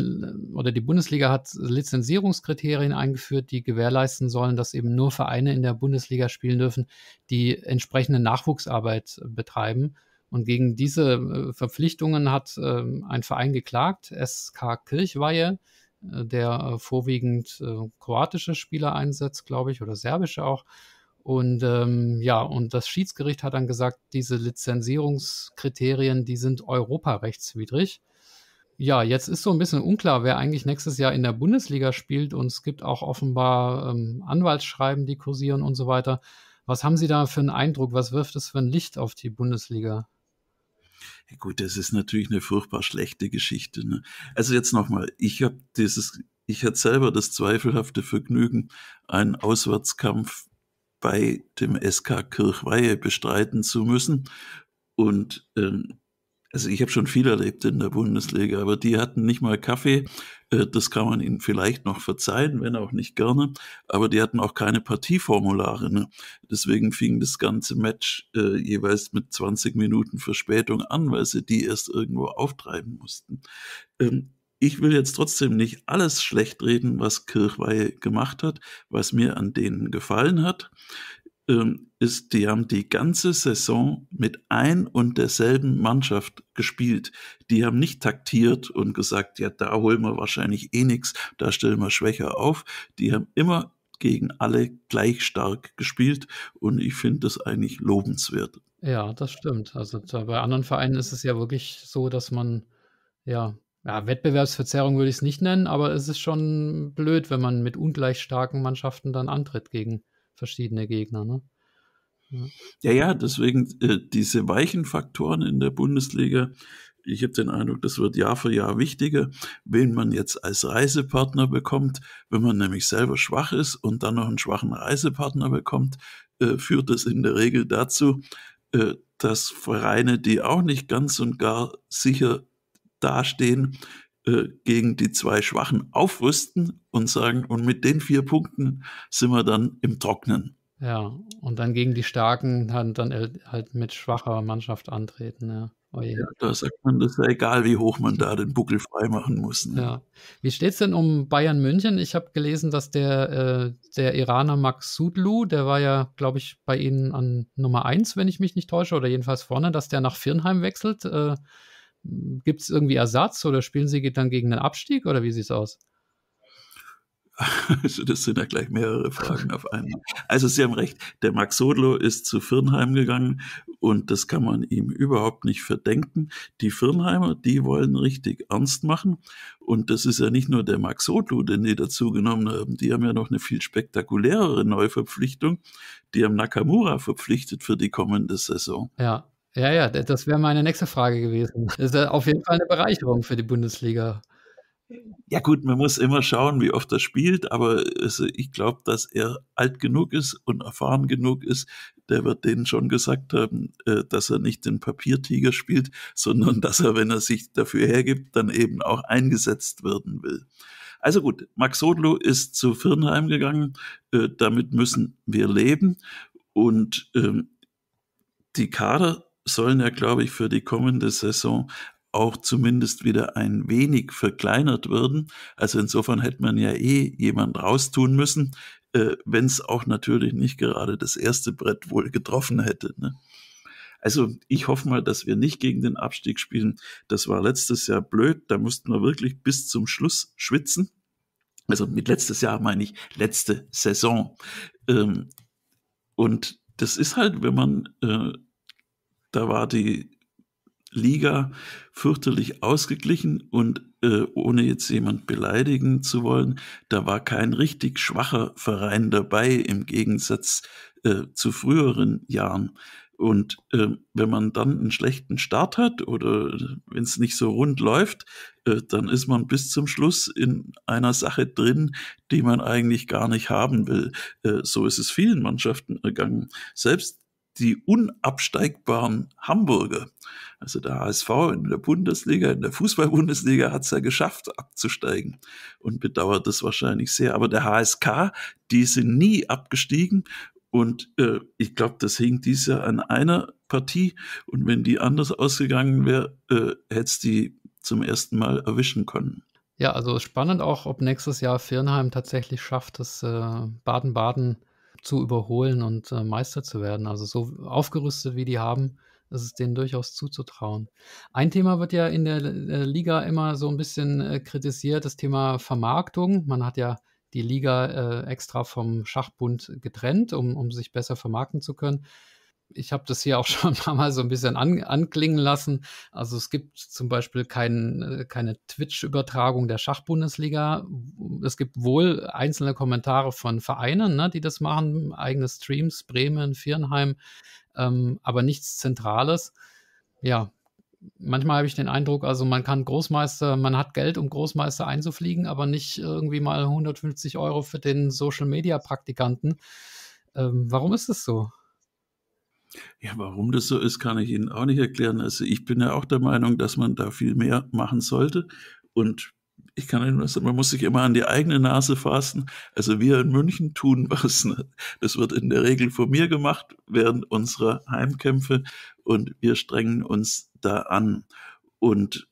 oder die Bundesliga hat Lizenzierungskriterien eingeführt, die gewährleisten sollen, dass eben nur Vereine in der Bundesliga spielen dürfen, die entsprechende Nachwuchsarbeit betreiben. Und gegen diese äh, Verpflichtungen hat ähm, ein Verein geklagt, SK Kirchweihe der äh, vorwiegend äh, kroatische Spieler einsetzt, glaube ich, oder serbische auch. Und ähm, ja, und das Schiedsgericht hat dann gesagt, diese Lizenzierungskriterien, die sind europarechtswidrig. Ja, jetzt ist so ein bisschen unklar, wer eigentlich nächstes Jahr in der Bundesliga spielt. Und es gibt auch offenbar ähm, Anwaltsschreiben, die kursieren und so weiter. Was haben Sie da für einen Eindruck? Was wirft es für ein Licht auf die Bundesliga? Ja, gut, das ist natürlich eine furchtbar schlechte Geschichte. Ne? Also jetzt nochmal, ich habe dieses, ich hatte selber das zweifelhafte Vergnügen, einen Auswärtskampf bei dem SK Kirchweihe bestreiten zu müssen. Und ähm, also ich habe schon viel erlebt in der Bundesliga, aber die hatten nicht mal Kaffee. Äh, das kann man ihnen vielleicht noch verzeihen, wenn auch nicht gerne. Aber die hatten auch keine Partieformulare. Ne? Deswegen fing das ganze Match äh, jeweils mit 20 Minuten Verspätung an, weil sie die erst irgendwo auftreiben mussten. Ähm, ich will jetzt trotzdem nicht alles schlecht reden, was Kirchweihe gemacht hat, was mir an denen gefallen hat. Ähm, ist, die haben die ganze Saison mit ein und derselben Mannschaft gespielt. Die haben nicht taktiert und gesagt, ja, da holen wir wahrscheinlich eh nichts, da stellen wir schwächer auf. Die haben immer gegen alle gleich stark gespielt und ich finde das eigentlich lobenswert. Ja, das stimmt. Also bei anderen Vereinen ist es ja wirklich so, dass man ja ja, Wettbewerbsverzerrung würde ich es nicht nennen, aber es ist schon blöd, wenn man mit ungleich starken Mannschaften dann antritt gegen verschiedene Gegner. Ne? Ja, ja, deswegen äh, diese weichen Faktoren in der Bundesliga. Ich habe den Eindruck, das wird Jahr für Jahr wichtiger, wen man jetzt als Reisepartner bekommt. Wenn man nämlich selber schwach ist und dann noch einen schwachen Reisepartner bekommt, äh, führt das in der Regel dazu, äh, dass Vereine, die auch nicht ganz und gar sicher dastehen, äh, gegen die zwei Schwachen aufrüsten und sagen, und mit den vier Punkten sind wir dann im Trocknen. Ja, und dann gegen die Starken dann, dann halt mit schwacher Mannschaft antreten, ja. Oje. Ja, da sagt man, das ist ja egal, wie hoch man da den Buckel freimachen muss. Ne? Ja. Wie steht es denn um Bayern München? Ich habe gelesen, dass der, äh, der Iraner Max Sudlu, der war ja, glaube ich, bei Ihnen an Nummer 1, wenn ich mich nicht täusche, oder jedenfalls vorne, dass der nach Firnheim wechselt. Äh, Gibt es irgendwie Ersatz oder spielen sie dann gegen den Abstieg oder wie sieht es aus? Also das sind ja gleich mehrere Fragen auf einmal. Also Sie haben recht, der Max Sodlo ist zu Firnheim gegangen und das kann man ihm überhaupt nicht verdenken. Die Firnheimer, die wollen richtig ernst machen und das ist ja nicht nur der Max Sodlo, den die dazu genommen haben, die haben ja noch eine viel spektakulärere Neuverpflichtung, die haben Nakamura verpflichtet für die kommende Saison. Ja. Ja, ja, das wäre meine nächste Frage gewesen. Das ist auf jeden Fall eine Bereicherung für die Bundesliga. Ja gut, man muss immer schauen, wie oft er spielt, aber ich glaube, dass er alt genug ist und erfahren genug ist. Der wird denen schon gesagt haben, äh, dass er nicht den Papiertiger spielt, sondern dass er, wenn er sich dafür hergibt, dann eben auch eingesetzt werden will. Also gut, Max Sodlo ist zu Firnheim gegangen. Äh, damit müssen wir leben. Und ähm, die Kader sollen ja, glaube ich, für die kommende Saison auch zumindest wieder ein wenig verkleinert werden. Also insofern hätte man ja eh jemand raustun müssen, äh, wenn es auch natürlich nicht gerade das erste Brett wohl getroffen hätte. Ne? Also ich hoffe mal, dass wir nicht gegen den Abstieg spielen. Das war letztes Jahr blöd. Da mussten wir wirklich bis zum Schluss schwitzen. Also mit letztes Jahr meine ich letzte Saison. Ähm, und das ist halt, wenn man äh, da war die Liga fürchterlich ausgeglichen und äh, ohne jetzt jemand beleidigen zu wollen, da war kein richtig schwacher Verein dabei im Gegensatz äh, zu früheren Jahren. Und äh, wenn man dann einen schlechten Start hat oder wenn es nicht so rund läuft, äh, dann ist man bis zum Schluss in einer Sache drin, die man eigentlich gar nicht haben will. Äh, so ist es vielen Mannschaften ergangen. Selbst die unabsteigbaren Hamburger. Also der HSV in der Bundesliga, in der Fußball-Bundesliga hat es ja geschafft, abzusteigen und bedauert das wahrscheinlich sehr. Aber der HSK, die sind nie abgestiegen und äh, ich glaube, das hing dies Jahr an einer Partie. Und wenn die anders ausgegangen wäre, äh, hätte es die zum ersten Mal erwischen können. Ja, also spannend auch, ob nächstes Jahr Firnheim tatsächlich schafft, das äh, Baden-Baden äh, zu überholen und äh, Meister zu werden. Also so aufgerüstet, wie die haben, ist es denen durchaus zuzutrauen. Ein Thema wird ja in der äh, Liga immer so ein bisschen äh, kritisiert, das Thema Vermarktung. Man hat ja die Liga äh, extra vom Schachbund getrennt, um, um sich besser vermarkten zu können ich habe das hier auch schon mal so ein bisschen an, anklingen lassen. Also es gibt zum Beispiel kein, äh, keine Twitch-Übertragung der Schachbundesliga. Es gibt wohl einzelne Kommentare von Vereinen, ne, die das machen, eigene Streams, Bremen, Viernheim, ähm, aber nichts Zentrales. Ja, manchmal habe ich den Eindruck, also man kann Großmeister, man hat Geld, um Großmeister einzufliegen, aber nicht irgendwie mal 150 Euro für den Social-Media-Praktikanten. Ähm, warum ist das so? Ja, warum das so ist, kann ich Ihnen auch nicht erklären. Also ich bin ja auch der Meinung, dass man da viel mehr machen sollte. Und ich kann Ihnen nur sagen, man muss sich immer an die eigene Nase fassen. Also wir in München tun was. Ne? Das wird in der Regel von mir gemacht während unserer Heimkämpfe und wir strengen uns da an. Und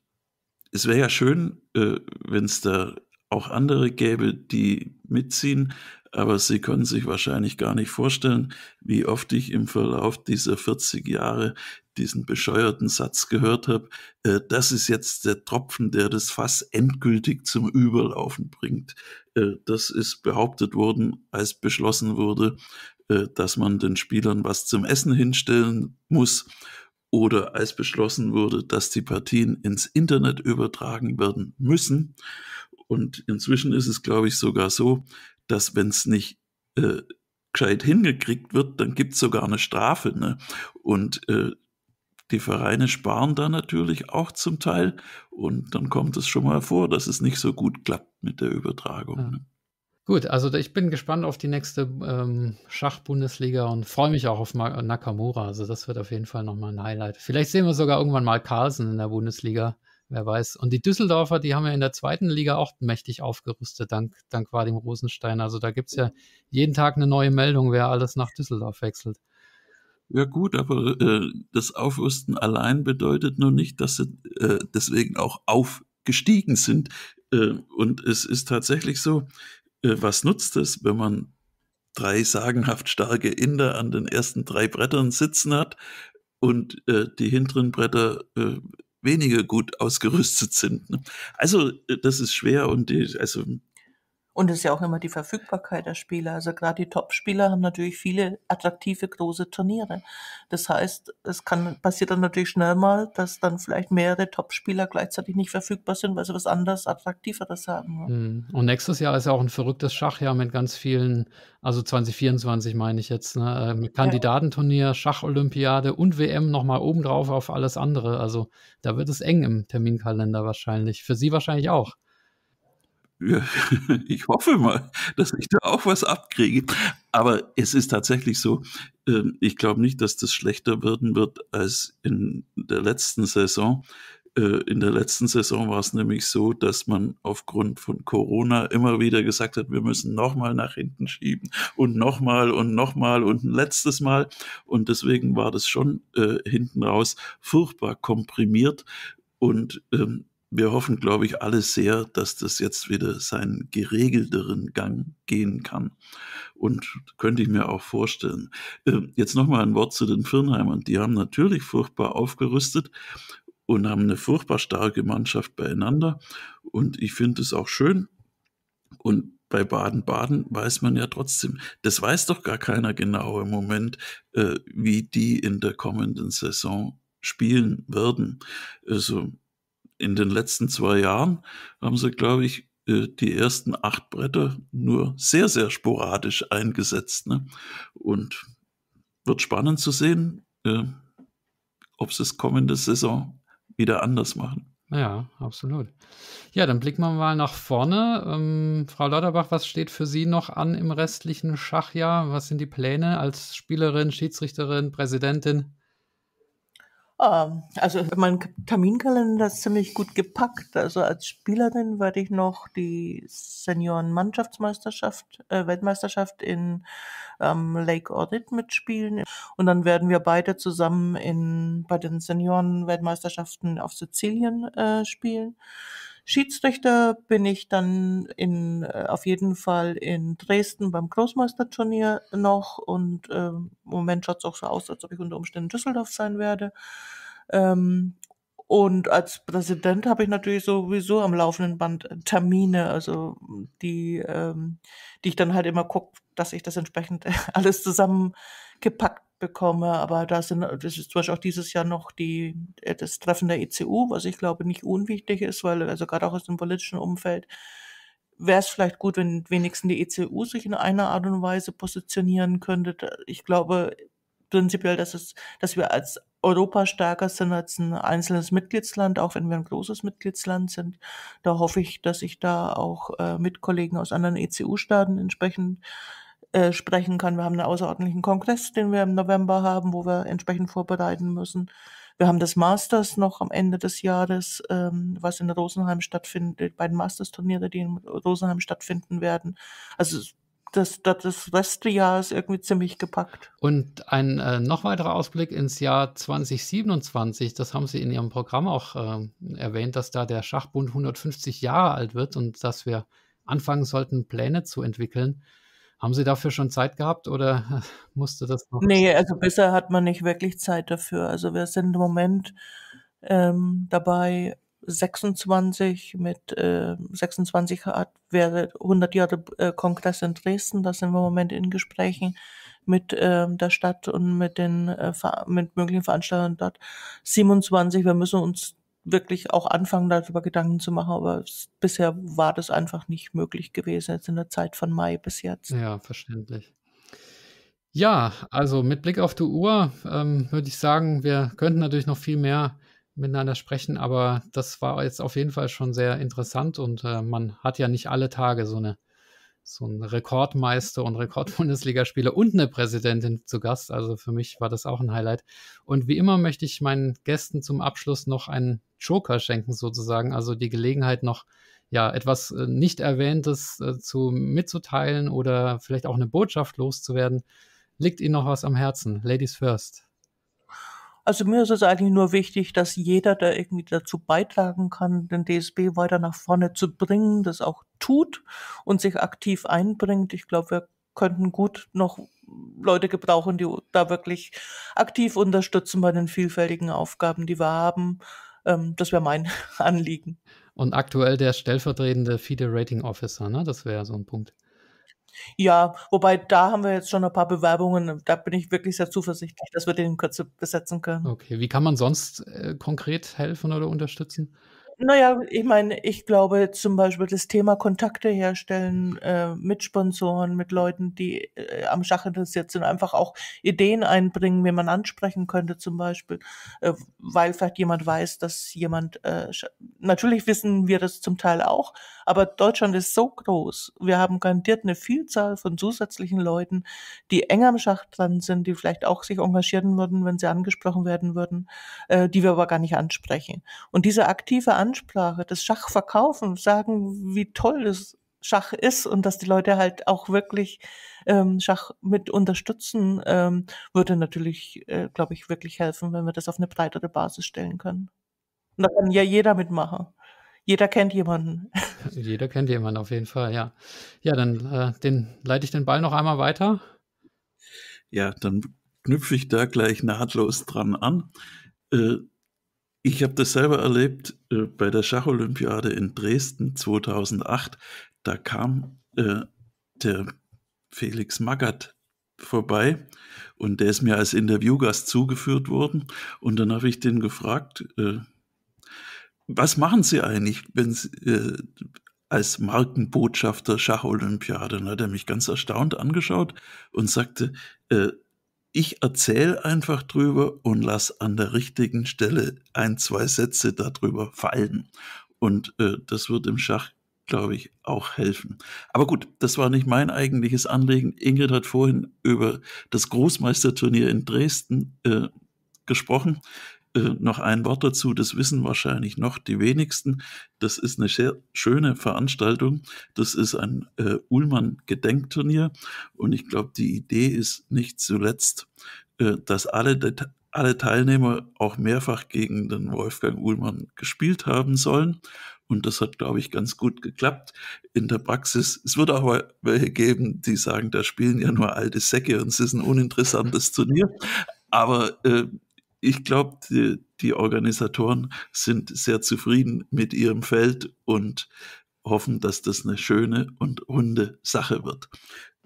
es wäre ja schön, äh, wenn es da auch andere gäbe, die mitziehen aber Sie können sich wahrscheinlich gar nicht vorstellen, wie oft ich im Verlauf dieser 40 Jahre diesen bescheuerten Satz gehört habe, äh, das ist jetzt der Tropfen, der das Fass endgültig zum Überlaufen bringt. Äh, das ist behauptet worden, als beschlossen wurde, äh, dass man den Spielern was zum Essen hinstellen muss oder als beschlossen wurde, dass die Partien ins Internet übertragen werden müssen. Und inzwischen ist es, glaube ich, sogar so, dass wenn es nicht äh, gescheit hingekriegt wird, dann gibt es sogar eine Strafe. Ne? Und äh, die Vereine sparen da natürlich auch zum Teil und dann kommt es schon mal vor, dass es nicht so gut klappt mit der Übertragung. Ja. Ne? Gut, also ich bin gespannt auf die nächste ähm, schach und freue mich auch auf Nakamura. Also das wird auf jeden Fall nochmal ein Highlight. Vielleicht sehen wir sogar irgendwann mal Carlsen in der Bundesliga. Wer weiß. Und die Düsseldorfer, die haben ja in der zweiten Liga auch mächtig aufgerüstet, dank, dank Vadim Rosenstein. Also da gibt es ja jeden Tag eine neue Meldung, wer alles nach Düsseldorf wechselt. Ja gut, aber äh, das Aufrüsten allein bedeutet nur nicht, dass sie äh, deswegen auch aufgestiegen sind. Äh, und es ist tatsächlich so, äh, was nutzt es, wenn man drei sagenhaft starke Inder an den ersten drei Brettern sitzen hat und äh, die hinteren Bretter äh, wenige gut ausgerüstet sind. Ne? Also äh, das ist schwer und die, also und es ist ja auch immer die Verfügbarkeit der Spieler. Also gerade die Top-Spieler haben natürlich viele attraktive große Turniere. Das heißt, es kann, passiert dann natürlich schnell mal, dass dann vielleicht mehrere Top-Spieler gleichzeitig nicht verfügbar sind, weil sie was anderes Attraktiveres haben. Hm. Und nächstes Jahr ist ja auch ein verrücktes Schachjahr mit ganz vielen, also 2024 meine ich jetzt, ne, äh, mit Kandidatenturnier, Schacholympiade und WM nochmal obendrauf auf alles andere. Also da wird es eng im Terminkalender wahrscheinlich. Für Sie wahrscheinlich auch. ich hoffe mal, dass ich da auch was abkriege. Aber es ist tatsächlich so, ähm, ich glaube nicht, dass das schlechter werden wird als in der letzten Saison. Äh, in der letzten Saison war es nämlich so, dass man aufgrund von Corona immer wieder gesagt hat, wir müssen nochmal nach hinten schieben und nochmal und nochmal und ein letztes Mal. Und deswegen war das schon äh, hinten raus furchtbar komprimiert. Und ähm, wir hoffen, glaube ich, alle sehr, dass das jetzt wieder seinen geregelteren Gang gehen kann. Und könnte ich mir auch vorstellen. Äh, jetzt nochmal ein Wort zu den Firnheimern. Die haben natürlich furchtbar aufgerüstet und haben eine furchtbar starke Mannschaft beieinander. Und ich finde es auch schön. Und bei Baden-Baden weiß man ja trotzdem, das weiß doch gar keiner genau im Moment, äh, wie die in der kommenden Saison spielen werden. Also in den letzten zwei Jahren haben sie, glaube ich, äh, die ersten acht Bretter nur sehr, sehr sporadisch eingesetzt. Ne? Und wird spannend zu sehen, äh, ob sie es kommende Saison wieder anders machen. Ja, absolut. Ja, dann blicken wir mal nach vorne. Ähm, Frau Lauterbach, was steht für Sie noch an im restlichen Schachjahr? Was sind die Pläne als Spielerin, Schiedsrichterin, Präsidentin? Ähm, also mein Terminkalender ist ziemlich gut gepackt. Also als Spielerin werde ich noch die Senioren-Mannschaftsmeisterschaft, äh, Weltmeisterschaft in ähm, Lake Audit mitspielen. Und dann werden wir beide zusammen in, bei den Senioren-Weltmeisterschaften auf Sizilien äh, spielen. Schiedsrichter bin ich dann in, äh, auf jeden Fall in Dresden beim Großmeisterturnier noch und äh, im Moment schaut es auch so aus, als ob ich unter Umständen in Düsseldorf sein werde. Ähm, und als Präsident habe ich natürlich sowieso am laufenden Band Termine, also die, ähm, die ich dann halt immer gucke, dass ich das entsprechend alles zusammengepackt bekomme. Aber da sind, das ist zum Beispiel auch dieses Jahr noch die, äh, das Treffen der ECU, was ich glaube nicht unwichtig ist, weil, also gerade auch aus dem politischen Umfeld, wäre es vielleicht gut, wenn wenigstens die ECU sich in einer Art und Weise positionieren könnte. Ich glaube prinzipiell, dass es, dass wir als Europa stärker sind als ein einzelnes Mitgliedsland, auch wenn wir ein großes Mitgliedsland sind. Da hoffe ich, dass ich da auch äh, mit Kollegen aus anderen ECU-Staaten entsprechend äh, sprechen kann. Wir haben einen außerordentlichen Kongress, den wir im November haben, wo wir entsprechend vorbereiten müssen. Wir haben das Masters noch am Ende des Jahres, ähm, was in Rosenheim stattfindet, bei den Masters-Turniere, die in Rosenheim stattfinden werden. Also das, das, das Restjahr ist irgendwie ziemlich gepackt. Und ein äh, noch weiterer Ausblick ins Jahr 2027, das haben Sie in Ihrem Programm auch äh, erwähnt, dass da der Schachbund 150 Jahre alt wird und dass wir anfangen sollten, Pläne zu entwickeln, haben Sie dafür schon Zeit gehabt oder musste das noch? Nee, also bisher hat man nicht wirklich Zeit dafür. Also wir sind im Moment ähm, dabei, 26 mit äh, 26 hat, wäre 100 Jahre äh, Kongress in Dresden. Da sind wir im Moment in Gesprächen mit äh, der Stadt und mit den äh, mit möglichen Veranstaltern dort. 27, wir müssen uns wirklich auch anfangen, darüber Gedanken zu machen, aber bisher war das einfach nicht möglich gewesen, jetzt in der Zeit von Mai bis jetzt. Ja, verständlich. Ja, also mit Blick auf die Uhr ähm, würde ich sagen, wir könnten natürlich noch viel mehr miteinander sprechen, aber das war jetzt auf jeden Fall schon sehr interessant und äh, man hat ja nicht alle Tage so eine so ein Rekordmeister und Rekordbundesligaspieler und eine Präsidentin zu Gast. Also für mich war das auch ein Highlight. Und wie immer möchte ich meinen Gästen zum Abschluss noch einen Joker schenken, sozusagen. Also die Gelegenheit noch ja, etwas äh, nicht erwähntes äh, zu mitzuteilen oder vielleicht auch eine Botschaft loszuwerden. Liegt Ihnen noch was am Herzen? Ladies first. Also mir ist es eigentlich nur wichtig, dass jeder, der irgendwie dazu beitragen kann, den DSB weiter nach vorne zu bringen, das auch tut und sich aktiv einbringt. Ich glaube, wir könnten gut noch Leute gebrauchen, die da wirklich aktiv unterstützen bei den vielfältigen Aufgaben, die wir haben. Ähm, das wäre mein Anliegen. Und aktuell der stellvertretende FIDE Rating Officer, ne? Das wäre so ein Punkt. Ja, wobei da haben wir jetzt schon ein paar Bewerbungen. Da bin ich wirklich sehr zuversichtlich, dass wir den in Kürze besetzen können. Okay, wie kann man sonst äh, konkret helfen oder unterstützen? Naja, ich meine, ich glaube zum Beispiel das Thema Kontakte herstellen äh, mit Sponsoren, mit Leuten, die äh, am Schach interessiert sind, einfach auch Ideen einbringen, wie man ansprechen könnte zum Beispiel, äh, weil vielleicht jemand weiß, dass jemand, äh, natürlich wissen wir das zum Teil auch, aber Deutschland ist so groß. Wir haben garantiert eine Vielzahl von zusätzlichen Leuten, die eng am Schach dran sind, die vielleicht auch sich engagieren würden, wenn sie angesprochen werden würden, äh, die wir aber gar nicht ansprechen. Und diese aktive Ansprache Ansprache, das Schachverkaufen, sagen, wie toll das Schach ist und dass die Leute halt auch wirklich ähm, Schach mit unterstützen, ähm, würde natürlich, äh, glaube ich, wirklich helfen, wenn wir das auf eine breitere Basis stellen können. Und da kann ja jeder mitmachen. Jeder kennt jemanden. Jeder kennt jemanden auf jeden Fall, ja. Ja, dann äh, den, leite ich den Ball noch einmal weiter. Ja, dann knüpfe ich da gleich nahtlos dran an. Äh, ich habe das selber erlebt äh, bei der Schacholympiade in Dresden 2008. Da kam äh, der Felix Magath vorbei und der ist mir als Interviewgast zugeführt worden. Und dann habe ich den gefragt, äh, was machen Sie eigentlich, wenn Sie, äh, als Markenbotschafter Schacholympiade? Dann hat er mich ganz erstaunt angeschaut und sagte, äh, ich erzähle einfach drüber und lass an der richtigen Stelle ein, zwei Sätze darüber fallen. Und äh, das wird im Schach, glaube ich, auch helfen. Aber gut, das war nicht mein eigentliches Anliegen. Ingrid hat vorhin über das Großmeisterturnier in Dresden äh, gesprochen. Äh, noch ein Wort dazu, das wissen wahrscheinlich noch die wenigsten. Das ist eine sehr schöne Veranstaltung. Das ist ein äh, Ullmann-Gedenkturnier. Und ich glaube, die Idee ist nicht zuletzt, äh, dass alle, alle Teilnehmer auch mehrfach gegen den Wolfgang Ullmann gespielt haben sollen. Und das hat, glaube ich, ganz gut geklappt in der Praxis. Es wird auch welche geben, die sagen, da spielen ja nur alte Säcke und es ist ein uninteressantes Turnier. Aber äh, ich glaube, die, die, Organisatoren sind sehr zufrieden mit ihrem Feld und hoffen, dass das eine schöne und runde Sache wird.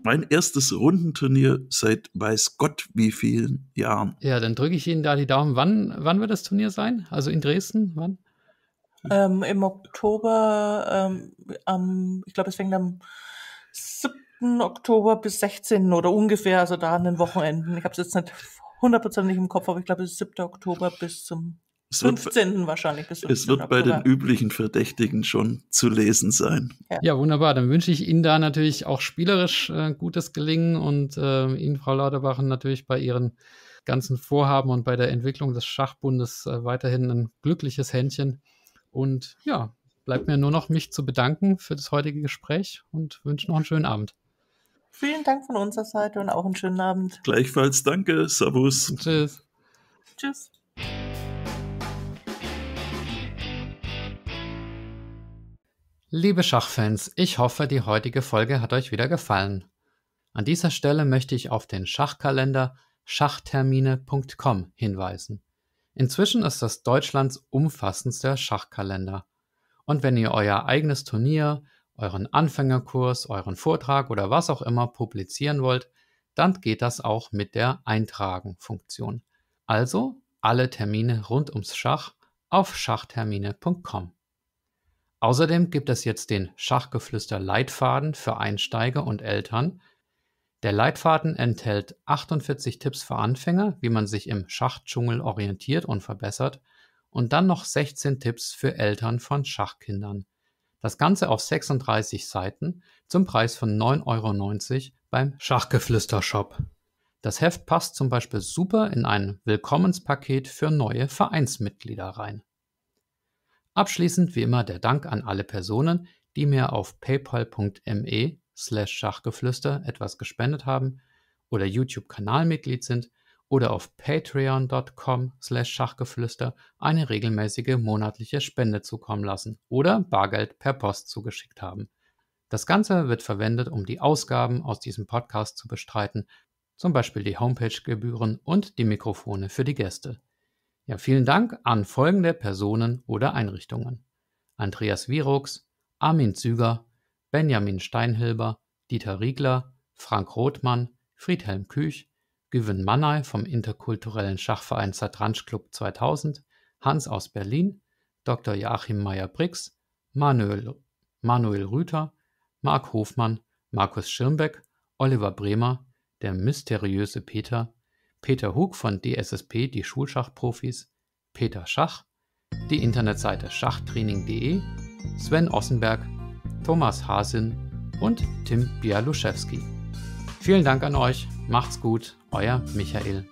Mein erstes Rundenturnier seit weiß Gott wie vielen Jahren. Ja, dann drücke ich Ihnen da die Daumen. Wann, wann wird das Turnier sein? Also in Dresden? Wann? Ähm, Im Oktober, ähm, am, ich glaube, es fängt am 7. Oktober bis 16. oder ungefähr, also da an den Wochenenden. Ich habe es jetzt nicht hundertprozentig im Kopf, aber ich glaube, es ist 7. Oktober bis zum es 15. Wird, wahrscheinlich. Bis 15. Es wird Oktober. bei den üblichen Verdächtigen schon zu lesen sein. Ja, ja wunderbar. Dann wünsche ich Ihnen da natürlich auch spielerisch äh, gutes Gelingen und äh, Ihnen, Frau Lauterbach, natürlich bei Ihren ganzen Vorhaben und bei der Entwicklung des Schachbundes äh, weiterhin ein glückliches Händchen. Und ja, bleibt mir nur noch, mich zu bedanken für das heutige Gespräch und wünsche noch einen schönen Abend. Vielen Dank von unserer Seite und auch einen schönen Abend. Gleichfalls danke. Servus. Tschüss. Tschüss. Liebe Schachfans, ich hoffe, die heutige Folge hat euch wieder gefallen. An dieser Stelle möchte ich auf den Schachkalender schachtermine.com hinweisen. Inzwischen ist das Deutschlands umfassendster Schachkalender. Und wenn ihr euer eigenes Turnier, euren Anfängerkurs, euren Vortrag oder was auch immer publizieren wollt, dann geht das auch mit der Eintragen-Funktion. Also alle Termine rund ums Schach auf schachtermine.com. Außerdem gibt es jetzt den Schachgeflüster Leitfaden für Einsteiger und Eltern. Der Leitfaden enthält 48 Tipps für Anfänger, wie man sich im Schachdschungel orientiert und verbessert, und dann noch 16 Tipps für Eltern von Schachkindern. Das Ganze auf 36 Seiten zum Preis von 9,90 Euro beim Schachgeflüster-Shop. Das Heft passt zum Beispiel super in ein Willkommenspaket für neue Vereinsmitglieder rein. Abschließend wie immer der Dank an alle Personen, die mir auf paypal.me slash Schachgeflüster etwas gespendet haben oder YouTube-Kanalmitglied sind oder auf patreon.com/schachgeflüster eine regelmäßige monatliche Spende zukommen lassen oder Bargeld per Post zugeschickt haben. Das Ganze wird verwendet, um die Ausgaben aus diesem Podcast zu bestreiten, zum Beispiel die Homepage-Gebühren und die Mikrofone für die Gäste. Ja, vielen Dank an folgende Personen oder Einrichtungen. Andreas Virux, Armin Züger, Benjamin Steinhilber, Dieter Riegler, Frank Rothmann, Friedhelm Küch, Güven Mannay vom interkulturellen Schachverein Satranj Club 2000, Hans aus Berlin, Dr. Joachim meyer brix Manuel, Manuel Rüther, Marc Hofmann, Markus Schirmbeck, Oliver Bremer, der mysteriöse Peter, Peter Hug von DSSP, die Schulschachprofis, Peter Schach, die Internetseite schachtraining.de, Sven Ossenberg, Thomas Hasin und Tim Bialuszewski. Vielen Dank an euch, macht's gut euer Michael